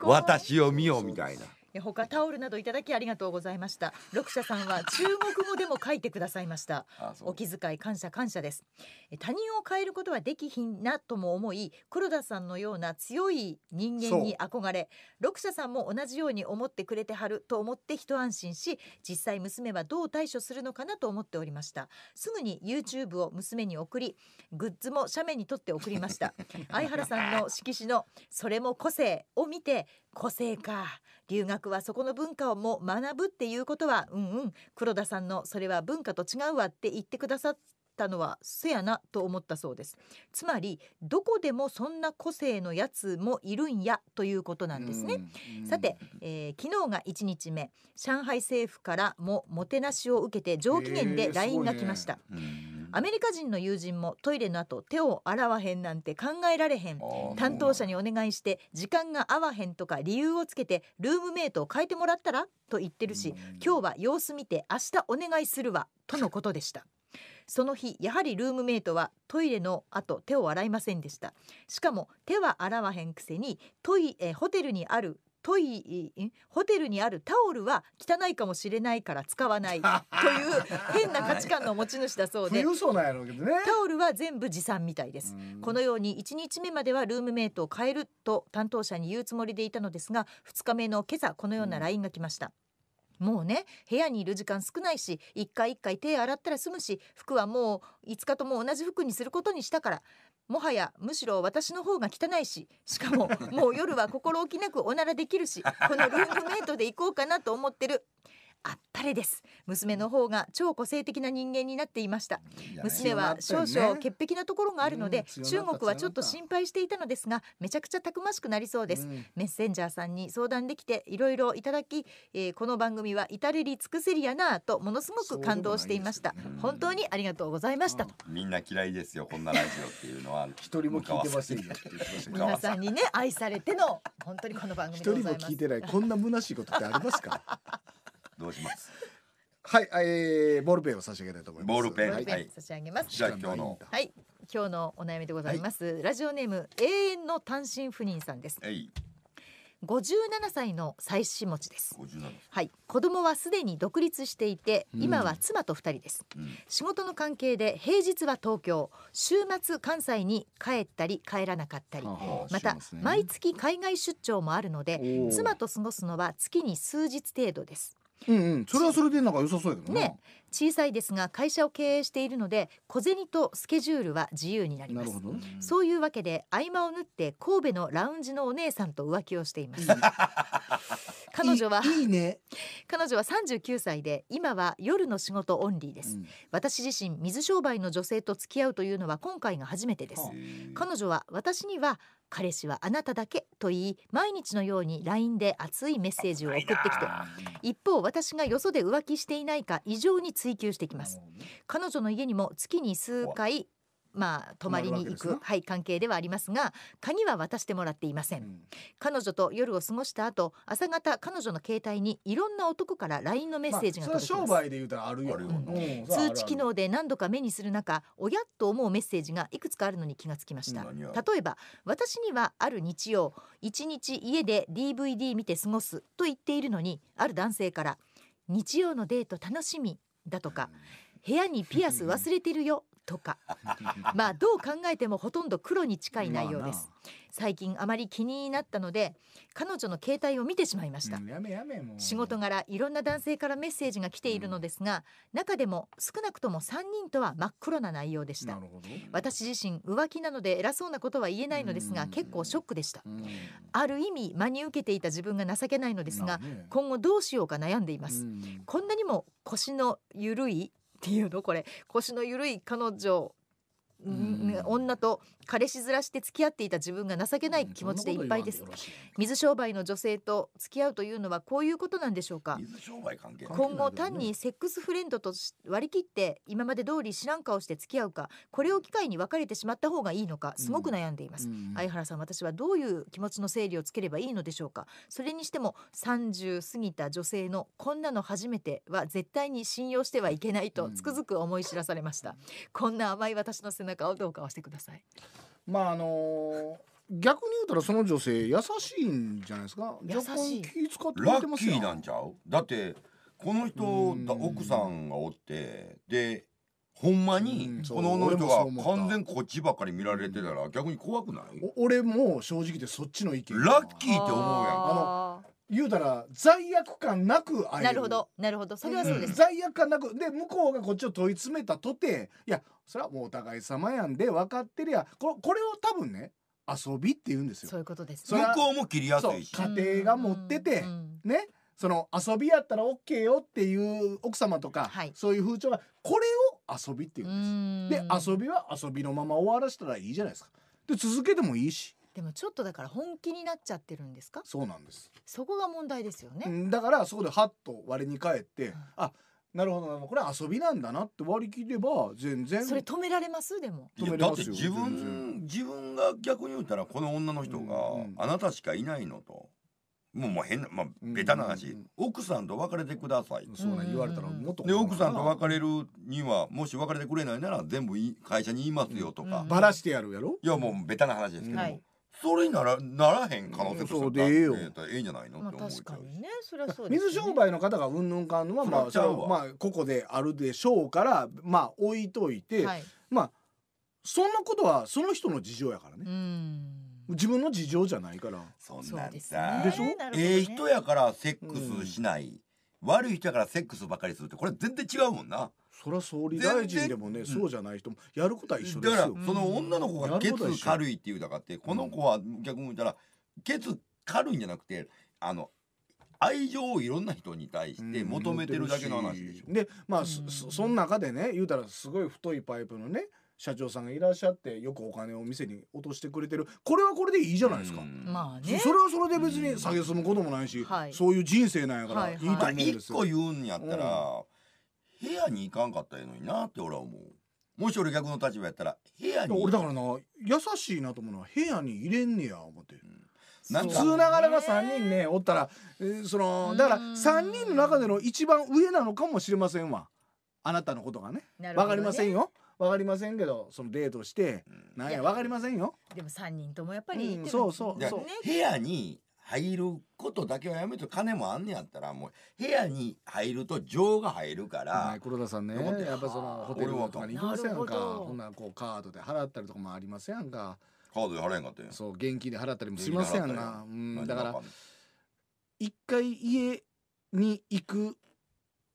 私を見ようみたいな他タオルなどいただきありがとうございました六社さんは中国語でも書いてくださいましたお気遣い感謝感謝です他人を変えることはできひんなとも思い黒田さんのような強い人間に憧れ六社さんも同じように思ってくれてはると思って一安心し実際娘はどう対処するのかなと思っておりましたすぐに YouTube を娘に送りグッズも写メに撮って送りました 相原さんの色紙のそれも個性を見て個性か留学はそこの文化をも学ぶっていうことはうんうん黒田さんのそれは文化と違うわって言ってくださったのはせやなと思ったそうですつまりどこでもそんな個性のやつもいるんやということなんですねさて、えー、昨日が1日目上海政府からももてなしを受けて上機嫌で LINE が来ました、えーアメリカ人の友人もトイレの後手を洗わへんなんて考えられへん担当者にお願いして時間が合わへんとか理由をつけてルームメイトを変えてもらったらと言ってるし今日は様子見て明日お願いするわとのことでした。その日やはりルームメイトはトイレの後手を洗いませんでしたしかも手は洗わへんくせにトイえホテルにあるトイホテルにあるタオルは汚いかもしれないから使わない という変な価値観の持ち主だそうでそなんやろうけどねタオルは全部持参みたいですこのように1日目まではルームメイトを変えると担当者に言うつもりでいたのですが2日目の今朝このような LINE が来ました、もうね部屋にいる時間少ないし一回一回手洗ったら済むし服はもう5日とも同じ服にすることにしたからもはやむしろ私の方が汚いししかも もう夜は心置きなくおならできるしこのルームメイトで行こうかなと思ってるあっぱれです娘の方が超個性的な人間になっていました娘は少々潔癖なところがあるので、中国はちょっと心配していたのですがめちゃくちゃたくましくなりそうです、メッセンジャーさんに相談できていろいろいただき、えー、この番組は至れり尽くせりやなとものすごく感動していました、本当にありがとうございましたと、みんな嫌いですよこんなラジオっていうのは一人も聞いてませんよ皆さんにね愛されての本当にこの番組でございます一人も聞いてないこんな虚しいことってありますかどうしますはい、えー、ボールペンを差し上げたいと思います。ボールペン、はい、差し上げます。じゃあ今日のはい、今日のお悩みでございます。はい、ラジオネーム永遠の単身赴任さんです。五十七歳の妻子持ちです。はい、子供はすでに独立していて、今は妻と二人です、うん、仕事の関係で平日は東京、週末関西に帰ったり帰らなかったり、また、ね、毎月海外出張もあるので、妻と過ごすのは月に数日程度です。うんうんそれはそれでなんか良さそうやけどね小さいですが会社を経営しているので小銭とスケジュールは自由になりますそういうわけで合間を縫って神戸のラウンジのお姉さんと浮気をしています 彼女はいいね 彼女は39歳で今は夜の仕事オンリーです、うん、私自身水商売の女性と付き合うというのは今回が初めてです彼女は私には彼氏はあなただけと言い毎日のように LINE で熱いメッセージを送ってきて一方私がよそで浮気していないか異常に追求してきます彼女の家にも月に数回まあ、泊まりに行く、はい、関係ではありますが鍵は渡してもらっていません、うん、彼女と夜を過ごした後朝方彼女の携帯にいろんな男から LINE のメッセージが届きます、まあ、商売で言うたらあるよ、うん、通知機能で何度か目にする中親と思うメッセージがいくつかあるのに気がつきました、例えば私にはある日曜一日家で DVD 見て過ごすと言っているのにある男性から日曜のデート楽しみだとか、部屋にピアス忘れてるよとか まあどう考えてもほとんど黒に近い内容です、最近あまり気になったので彼女の携帯を見てしまいました、うん、やめやめ仕事柄いろんな男性からメッセージが来ているのですが、うん、中でも少なくとも3人とは真っ黒な内容でした私自身浮気なので偉そうなことは言えないのですが、うん、結構ショックでした、ある意味真に受けていた自分が情けないのですが、ね、今後どうしようか悩んでいます、こんなにも腰の緩いっていうのこれ腰の緩い彼女、女と彼氏面して付き合っていた自分が情けない気持ちでいっぱいです、水商売の女性と付き合うというのはこういうことなんでしょうか今後単にセックスフレンドと割り切って今まで通り知らん顔して付き合うかこれを機会に別れてしまった方がいいのかすごく悩んでいます、うん、相原さん私はどういう気持ちの整理をつければいいのでしょうかそれにしても30過ぎた女性のこんなの初めては絶対に信用してはいけないとつくづく思い知らされました、うん、こんな甘い私の背中をどうか押してくださいまああのー、逆に言うたらその女性優しいんじゃないですか優しい気遣っててますよラッキーなんちゃうだってこの人奥さんがおってでほんまにこの女人が完全こっちばっかり見られてたら逆に怖くない俺も正直でそっちの意見ラッキーって思うやんあの言うたら罪悪感なくなるほどなるほどそれはそうです、うん、罪悪感なくで向こうがこっちを問い詰めたとていやそれはもうお互い様やんで分かってりゃここれを多分ね遊びって言うんですよ。そういうことです、ね、向こうも切りやすいし家庭が持ってて、ねその遊びやったらオッケーよっていう奥様とか、はい、そういう風潮がこれを遊びって言うんですで遊びは遊びのまま終わらせたらいいじゃないですかで続けてもいいしでもちょっとだから本気になっちゃってるんですかそうなんですそこが問題ですよねだからそこでハッと我に返って、うん、あなるほどなるほどこれ遊びなんだなって割り切れば全然それ止められますでも止めれだって自分自分が逆に言ったらこの女の人があなたしかいないのともうもう変なまあベタな話奥さんと別れてくださいそうね言われたらもっとで奥さんと別れるにはもし別れてくれないなら全部い会社に言いますよとかバラしてやるやろいやもうベタな話ですけどはいもそれならならへん可能性としてはええよんじゃないのあ、って思っちゃう確かにねそれはそうです、ね、水商売の方がうんぬんかんのはまあまあここであるでしょうからまあ置いといて、はいまあそんなことはその人の事情やからね、うん自分の事情じゃないからそんなんさ、でしょええ人やからセックスしない、悪い人やからセックスばっかりするってこれ全然違うもんなそれは総理大臣でもねそうじゃない人もやることは一緒ですよだからその女の子がケツ軽いっていうだかってこの子は逆に言ったらケツ軽いんじゃなくてあの愛情をいろんな人に対して求めてるだけの話でしょ。うん、でまあ、そん、その中でね言うたらすごい太いパイプのね社長さんがいらっしゃってよくお金を店に落としてくれてるこれはこれでいいじゃないですか、まあね、それはそれで別に下げすむこともないし、うんはい、そういう人生なんやからいいと思うんですよ。まあ、個言うんやったら、部屋に行かんかったらええのになって俺は思うもし俺逆の立場やったら部屋に俺だからな優しいなと思うのは部屋に入れんねや思って、うん、普通ながらが3人ねおったら、えー、そのだから3人の中での一番上なのかもしれませんわあなたのことがねね分かりませんよわかりませんけどそのデートして、うん、なんやわかりませんよでも三人ともやっぱり、うん、そうそうそう、部屋に入ることだけはやめて金もあんねやったらもう部屋に入ると情が入るから、ね、黒田さんねやっぱそのホテルとかに行きますやんかほんなこうカードで払ったりとかもありますやんかカードで払えんかったんそう現金で払ったりもしますやんうん、だから一回家に行く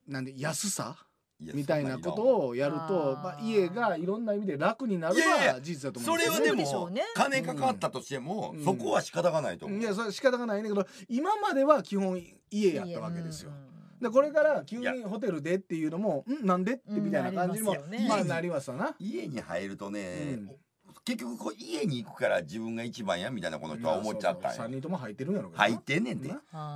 なんで安さみたいなことをやると、まあ、家がいろんな意味で楽になるのは事実だと思ういやそれはでも金かかったとしても、そこは仕方がないと思う、いやそれは仕方がないんだけど今までは基本家やったわけですよ。でこれから急にホテルでっていうのも「んなんで?」ってみたいな感じにも、まあなりますわな。家に入るとね、結局こう家に行くから自分が一番やみたいなこの人は思っちゃった三3人とも入ってるんやろ入ってんねんて。で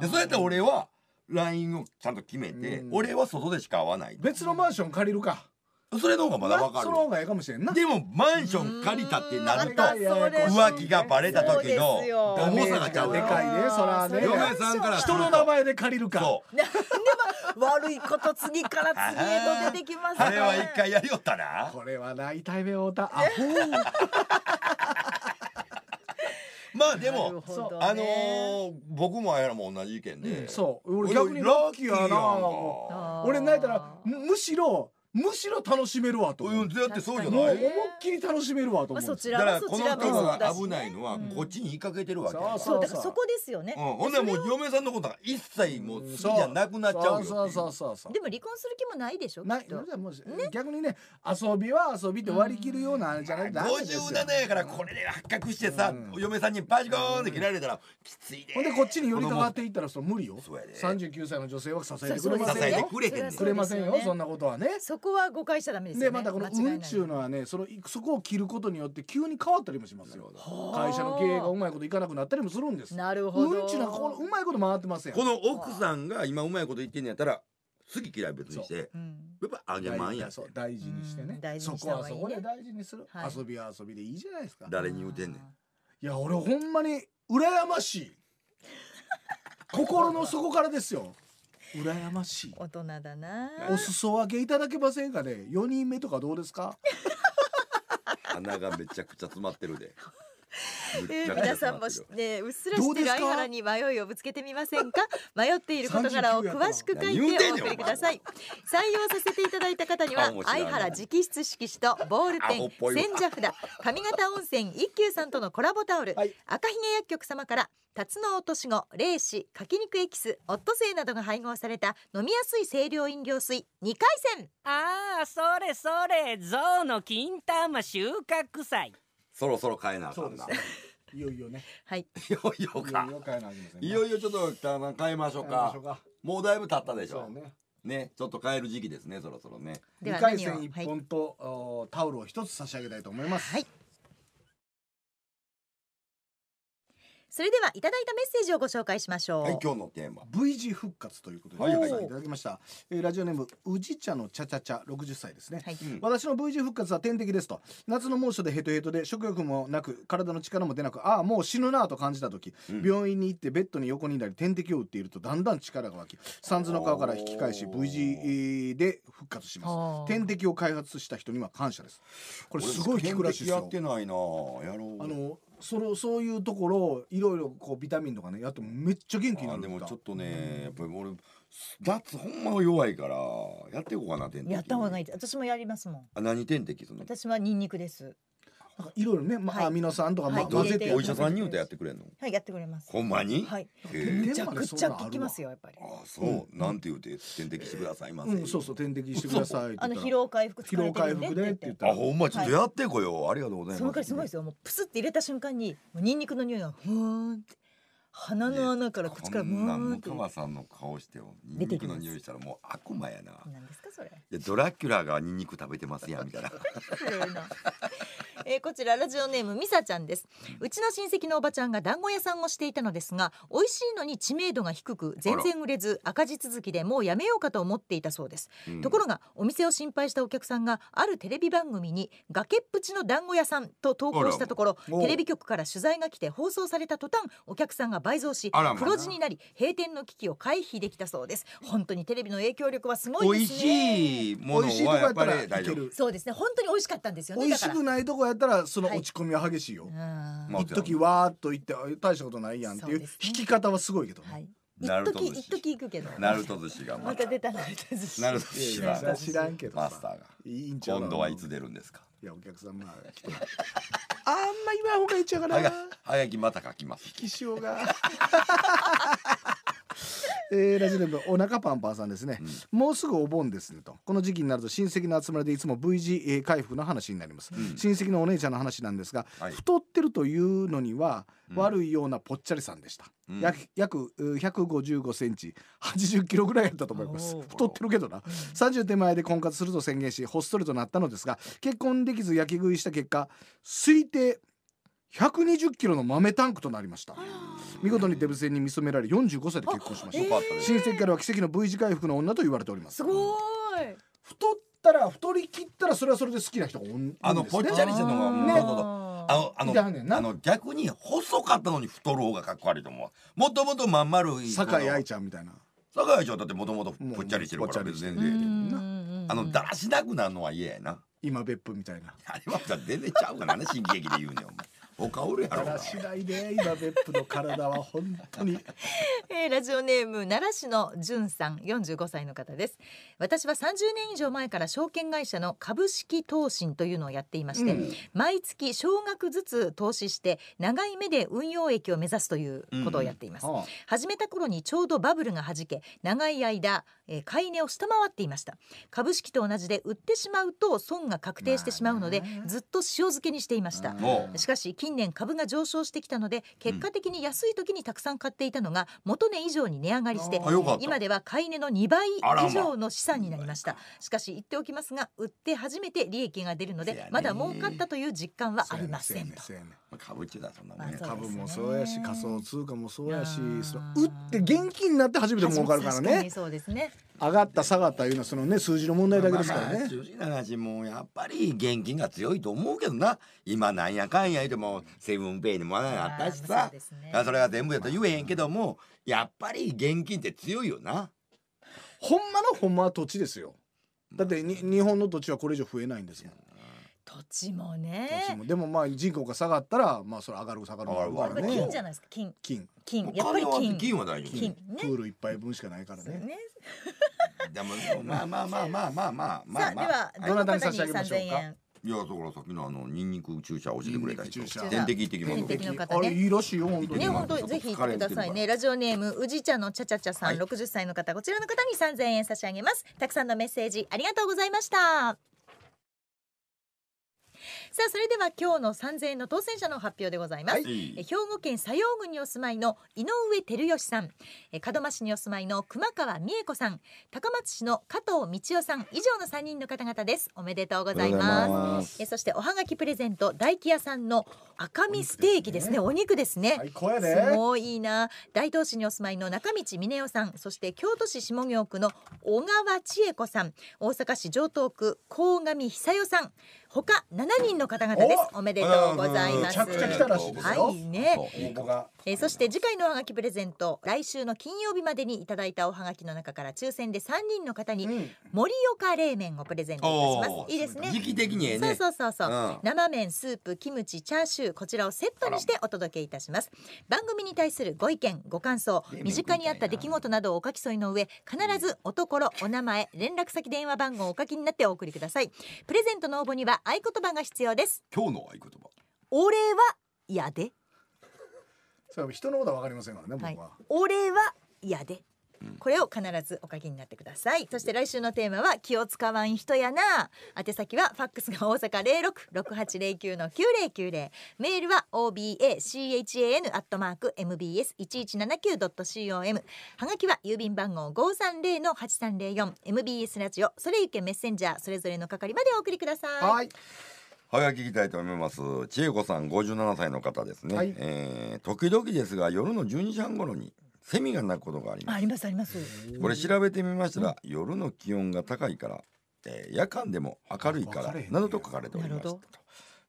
そうやって俺はラインをちゃんと決めて、うん俺は外でしか会わない別のマンション借りるかそれの方がまだわかるその方がええかもしれんなでもマンション借りたってなるとうーんわか浮気がバレた時の重さがちゃうでかいねそらね嫁さんから人の名前で借りるかそうでも悪いこと次から次へと出てきますね。あれは一回やりよったなこれはな痛い目を負うたアホ まあでも、あのー、僕もあやらも同じ意見で、うん、そう俺逆にラッキーやな俺泣いたらむしろむしろ楽しめるわと思う、うん、だってそうじゃない思いっきり楽しめるわと思うそちらだからこの人が危ないのはこっちに言いかけてるわけ、うん、そうだからそこですよね、うん、ほんならもう嫁さんのことが一切もう好きじゃなくなっちゃうよそうそうそうそうでも離婚する気もないでしょないもう、ね、逆にね遊びは遊びって割り切るようなあれじゃない、うん、57やからこれで発覚してさ、うん、嫁さんにバチコーンって切られたらきついでほんでこっちに寄りかかっていったらそれ無理よそうやで39歳の女性は支えてくれません支えてくれへんくれませんよそんなことはねこは誤解しちゃダメですよね。でまたこの運ちゅうのはねそのそこを切ることによって急に変わったりもしますよ。会社の経営がうまいこといかなくなったりもするんです。なるほど。うんちのこのうまいこと回ってません。この奥さんが今うまいこと言ってんやったら。次嫌い別にして、やっぱあげまんやそう大事にしてね、そこはそこで大事にする、遊びは遊びでいいじゃないですか誰に言うてんねんいや俺ほんまに羨ましい心の底からですよ羨ましい大人だなお裾分けいただけませんかね4人目とかどうですか穴 がめちゃくちゃ詰まってるでえー、皆さんもねうっすらしてる相原に迷いをぶつけてみませんか迷っている事柄を詳しく書いてお送りください採用させていただいた方には相原直筆色紙とボールペン千社札上方温泉一休さんとのコラボタオル、はい、赤ひげ薬局様から辰野落としシ霊レ柿肉エキス、オットセイなどが配合された飲みやすい清涼飲料水2回戦ああそれそれ象の金玉収穫祭そろそろ変えなあかんな。いよいよね。はい。いよいよか。変えなあきいよいよちょっと北山変えましょう変ましょうかもうだいぶ経ったでしそょう。ねね、ちょっと変える時期ですね、そろそろね。で2回戦1本と、おタオルを1つ差し上げたいと思います。はい。それではいただいたメッセージをご紹介しましょう、はい、今日のテーマ V 字復活ということで、はいはい、いただきました、えー、ラジオネーム宇治茶の茶茶茶60歳ですね、はい、私の V 字復活は天敵ですと夏の猛暑でヘトヘトで食欲もなく体の力も出なくああもう死ぬなと感じた時、うん、病院に行ってベッドに横になり点滴を打っているとだんだん力が湧き三ンの川から引き返し V 字で復活します点滴を開発した人には感謝ですこれすごい効くらしいですよやってないなやろうあのそのそういうところをいろいろこうビタミンとかねやってもめっちゃ元気になるんだでもちょっとね、やっぱり俺脱ほんま弱いからやっていこうかな点滴やった方がいい私もやりますもんあ何点滴するの私はニンニクですなんかいろいろね、まあ、アミノ酸とか、まあ、混ぜて。お医者さんに言うとやってくれるの。はい、やってくれます。ほんまに。はい。めちゃくちゃ効きますよ、やっぱり。あ、そう、なんて言うて、点滴してくださいませ。そうそう、点滴してください。あの疲労回復。疲労回復でって言ったら。あ、ほんま、ちょっとやってこよう。ありがとうございます。そのくらいすごいですよ。もうプスって入れた瞬間に、ニンニクの匂いが。ふーんって。鼻の穴から口からもんなん川さんの顔してよニンニクの匂いしたらもう悪魔やな何ですかそれいやドラキュラがニンニク食べてますやみたいな えー、こちらラジオネームみさちゃんですうちの親戚のおばちゃんが団子屋さんをしていたのですが美味しいのに知名度が低く全然売れず赤字続きでもうやめようかと思っていたそうです、うん、ところがお店を心配したお客さんがあるテレビ番組に崖っぷちの団子屋さんと投稿したところテレビ局から取材が来て放送された途端お客さんが倍増し黒字になり閉店の危機を回避できたそうです本当にテレビの影響力はすごいですね美味しいものはやっぱり大丈夫そうですね本当に美味しかったんですよね美味しくないとこやったらその落ち込みは激しいよ、はい、一時わーっと言って大したことないやんっていう引き方はすごいけどね、はい一時一時行くけど。なるとずしがまた出たナルト寿司。ナルト寿司知らんけどマスターが。いいんちゃう。今度はいつ出るんですか。いやお客さんまあ来て。あんま言わんほうがいいちゃうから。はがきまた書きます。引き潮が。えー、ラジオネームお腹パンパンさんですね、うん、もうすぐお盆ですねとこの時期になると親戚の集まりでいつも V 字回復の話になります、うん、親戚のお姉ちゃんの話なんですが、はい、太ってるというのには悪いようなぽっちゃりさんでした、うん、約155センチ80キロぐらいだったと思います太ってるけどな30手前で婚活すると宣言しほっそりとなったのですが結婚できず焼き食いした結果推定120キロの豆タンクとなりました見事にデブ戦に見初められ45歳で結婚しました、えー、親戚からは奇跡の V 字回復の女と言われておりますすごい太ったら太り切ったらそれはそれで好きな人がねあのぽっちゃりしてるのがねあのあのあの逆に細かったのに太る方がかっこ悪いと思うもともとまん丸い酒井愛ちゃんみたいな酒井愛ちゃんだってもともとぽっちゃりしてるから全然あのだらしなくなるのは嫌やな今別府みたいなあれは全然ちゃうからね新喜劇で言うねお前他おるやろ奈良市内で今別府の体は本当に、えー、ラジオネーム奈良市のじゅんさん四十五歳の方です私は30年以上前から証券会社の株式投信というのをやっていまして、うん、毎月少額ずつ投資して長い目で運用益を目指すということをやっています、うん、始めた頃にちょうどバブルがはじけ長い間、えー、買い値を下回っていました株式と同じで売ってしまうと損が確定してしまうので、ずっと塩漬けにしていました、しかし近年株が上昇してきたので結果的に安い時にたくさん買っていたのが元値以上に値上がりして、今では買い値の2倍以上の資産になりましたしかし言っておきますが売って初めて利益が出るのでまだ儲かったという実感はありませんと株もそうやし仮想通貨もそうやしその売って現金になって初めて儲かるからねそうですね上がった下がったいうのはそのね数字の問題だけですからね、まあ、数字の話もやっぱり現金が強いと思うけどな今なんやかんや言うてもセブンペイにもあったしさ、ね、それは全部やと言えへんけどもやっぱり現金って強いよな。ほんまのほんまは土地ですよだってに日本の土地はこれ以上増えないんですもん土地も土地ねもでもまあ人口が下がったらまあそれ上がる下がる上る上が金じゃないですか金金金やっぱり金金は大丈夫プール一杯分しかないからねねでもまあまあまあまあまあまあまあまあさあではどなたに差し上げましょうかいやだからさっきのあのニンニク注射教えてくれた人点滴行ってきます点滴の方ねあれいいらしいよ本当にね本当ぜひ行ってくださいねラジオネーム宇治茶のちゃちゃちゃさん、六十歳の方こちらの方に三千円差し上げますたくさんのメッセージありがとうございましたさあそれでは今日の3000円の当選者の発表でございます、はい、え兵庫県佐用郡にお住まいの井上照義さんえ門真市にお住まいの熊川美恵子さん高松市の加藤道夫さん以上の3人の方々ですおめでとうございますえそしておはがきプレゼント大木屋さんの赤身ステーキですねお肉ですねすごいいいな大東市にお住まいの中道峰代さんそして京都市下京区の小川千恵子さん大阪市城東区鴻上久代さん他7人の方々ですおめでとうございますめちゃくちゃ来たらしいですよはいねえそして次回のはがきプレゼント来週の金曜日までにいただいたおはがきの中から抽選で3人の方に盛岡冷麺をプレゼントいたします、いいですね時期的にねそうそうそう、うん、生麺スープキムチチャーシューこちらをセットにしてお届けいたします番組に対するご意見ご感想身近にあった出来事などをお書き添えの上必ずおところお名前連絡先電話番号をお書きになってお送りくださいプレゼントの応募には合言葉が必要です今日の合言葉お礼はやでそれは人のことはわかりませんからね僕は、はい、俺はやでこれを必ずおかけになってくださいそして来週のテーマは気を使わん人やな宛先はファックスが大阪零六六八零九の九零九零メールは obachan アットマーク mbs 一一七九ドット com はがきは郵便番号五三零の八三零四 mbs ラジオそれゆけメッセンジャーそれぞれの係までお送りください。はいはがき聞きたいと思います。千恵子さん、五十七歳の方ですね。はい、ええー、時々ですが、夜の十二時半頃にセミが鳴くことがありますありますありますこれ調べてみましたら、夜の気温が高いから、えー、夜間でも明るいからなどと書かれておりましたと。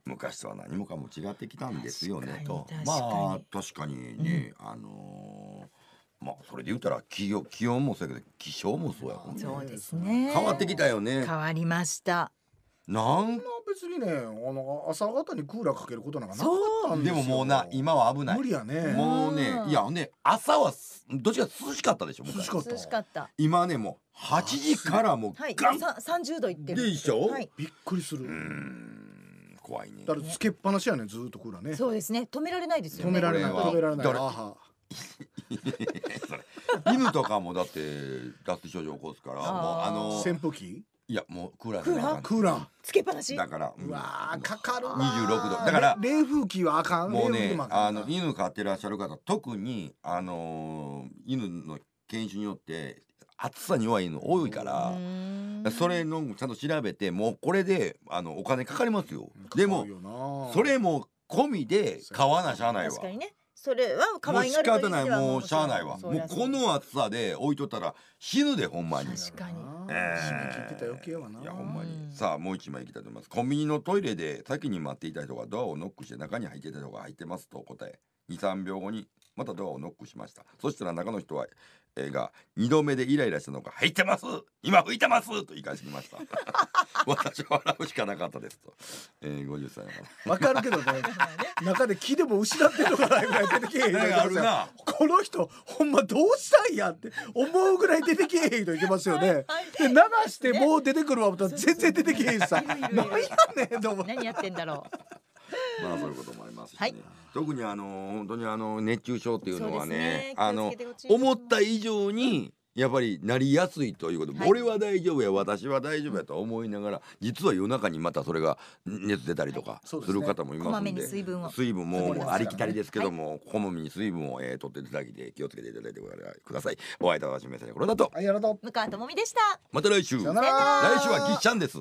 昔とは何もかも違ってきたんですよねとまあ確かにね、うん、あのー、まあそれで言うたら気気温もそうやけど気象もそうやもんねそうですね変わってきたよね変わりましたなん別にねあの朝方にクーラーかけることなんかなかったんででももうな今は危ない無理やねもうねいやね朝はどっちか涼しかったでしょ涼しかっかたった今ねもう8時からもうガン三十度いってるでしょはいびっくりする、うん怖いねだからつけっぱなしやねずっとクーラーねそうですね止められないですよ止ねめられない止められないだからあは 犬とかもだって脱水症状起こすからもうあの扇風機いやもうクーラーじゃなあクーラーつけっぱなしだからうわかかるわ二十六度だから冷風機はあかんもうねあの犬飼ってらっしゃる方特にあのー犬の犬種によって暑さに弱いの多いからそれのちゃんと調べてもうこれであのお金かかりますよでもそれも込みで買わなしゃあないわ確かにねそれは可もう仕方ないもうしゃあないわもうこの暑さで置いとったら死ぬでほんまに確かにええ締め切ってた余計はないやほんまにさあもう一枚いきたいと思いますコンビニのトイレで先に待っていた人がドアをノックして中に入っていた人が入ってますと答え23秒後にまたドアをノックしましたそしたら中の人は、映画二度目でイライラしたのか「入ってます今吹いてます!」と言い返してきました 私は笑うしかなかったですと、えー、50歳わかるけどね 中で気でも失ってるのかないぐらい出てけえへん この人ほんまどうしたんやって思うぐらい出てけえへん人いけますよねで流してもう出てくるわ全然出てけえへんさ何やねんどう何やってんだろうまあそういうこともありますし、ね、はい特にあの本当にあの熱中症っていうのはね、ね、あの思った以上にやっぱりなりやすいということ、はい、俺は大丈夫や私は大丈夫やと思いながら実は夜中にまたそれが熱出たりとかする方もいますんで水分水分もありきたりですけども、はい、こまめに水分を、えー、取っていただいて気をつけていただいてくださいおい手は私めさにこれだとい、と向川智美でしたまた来週来週はぎっちゃんです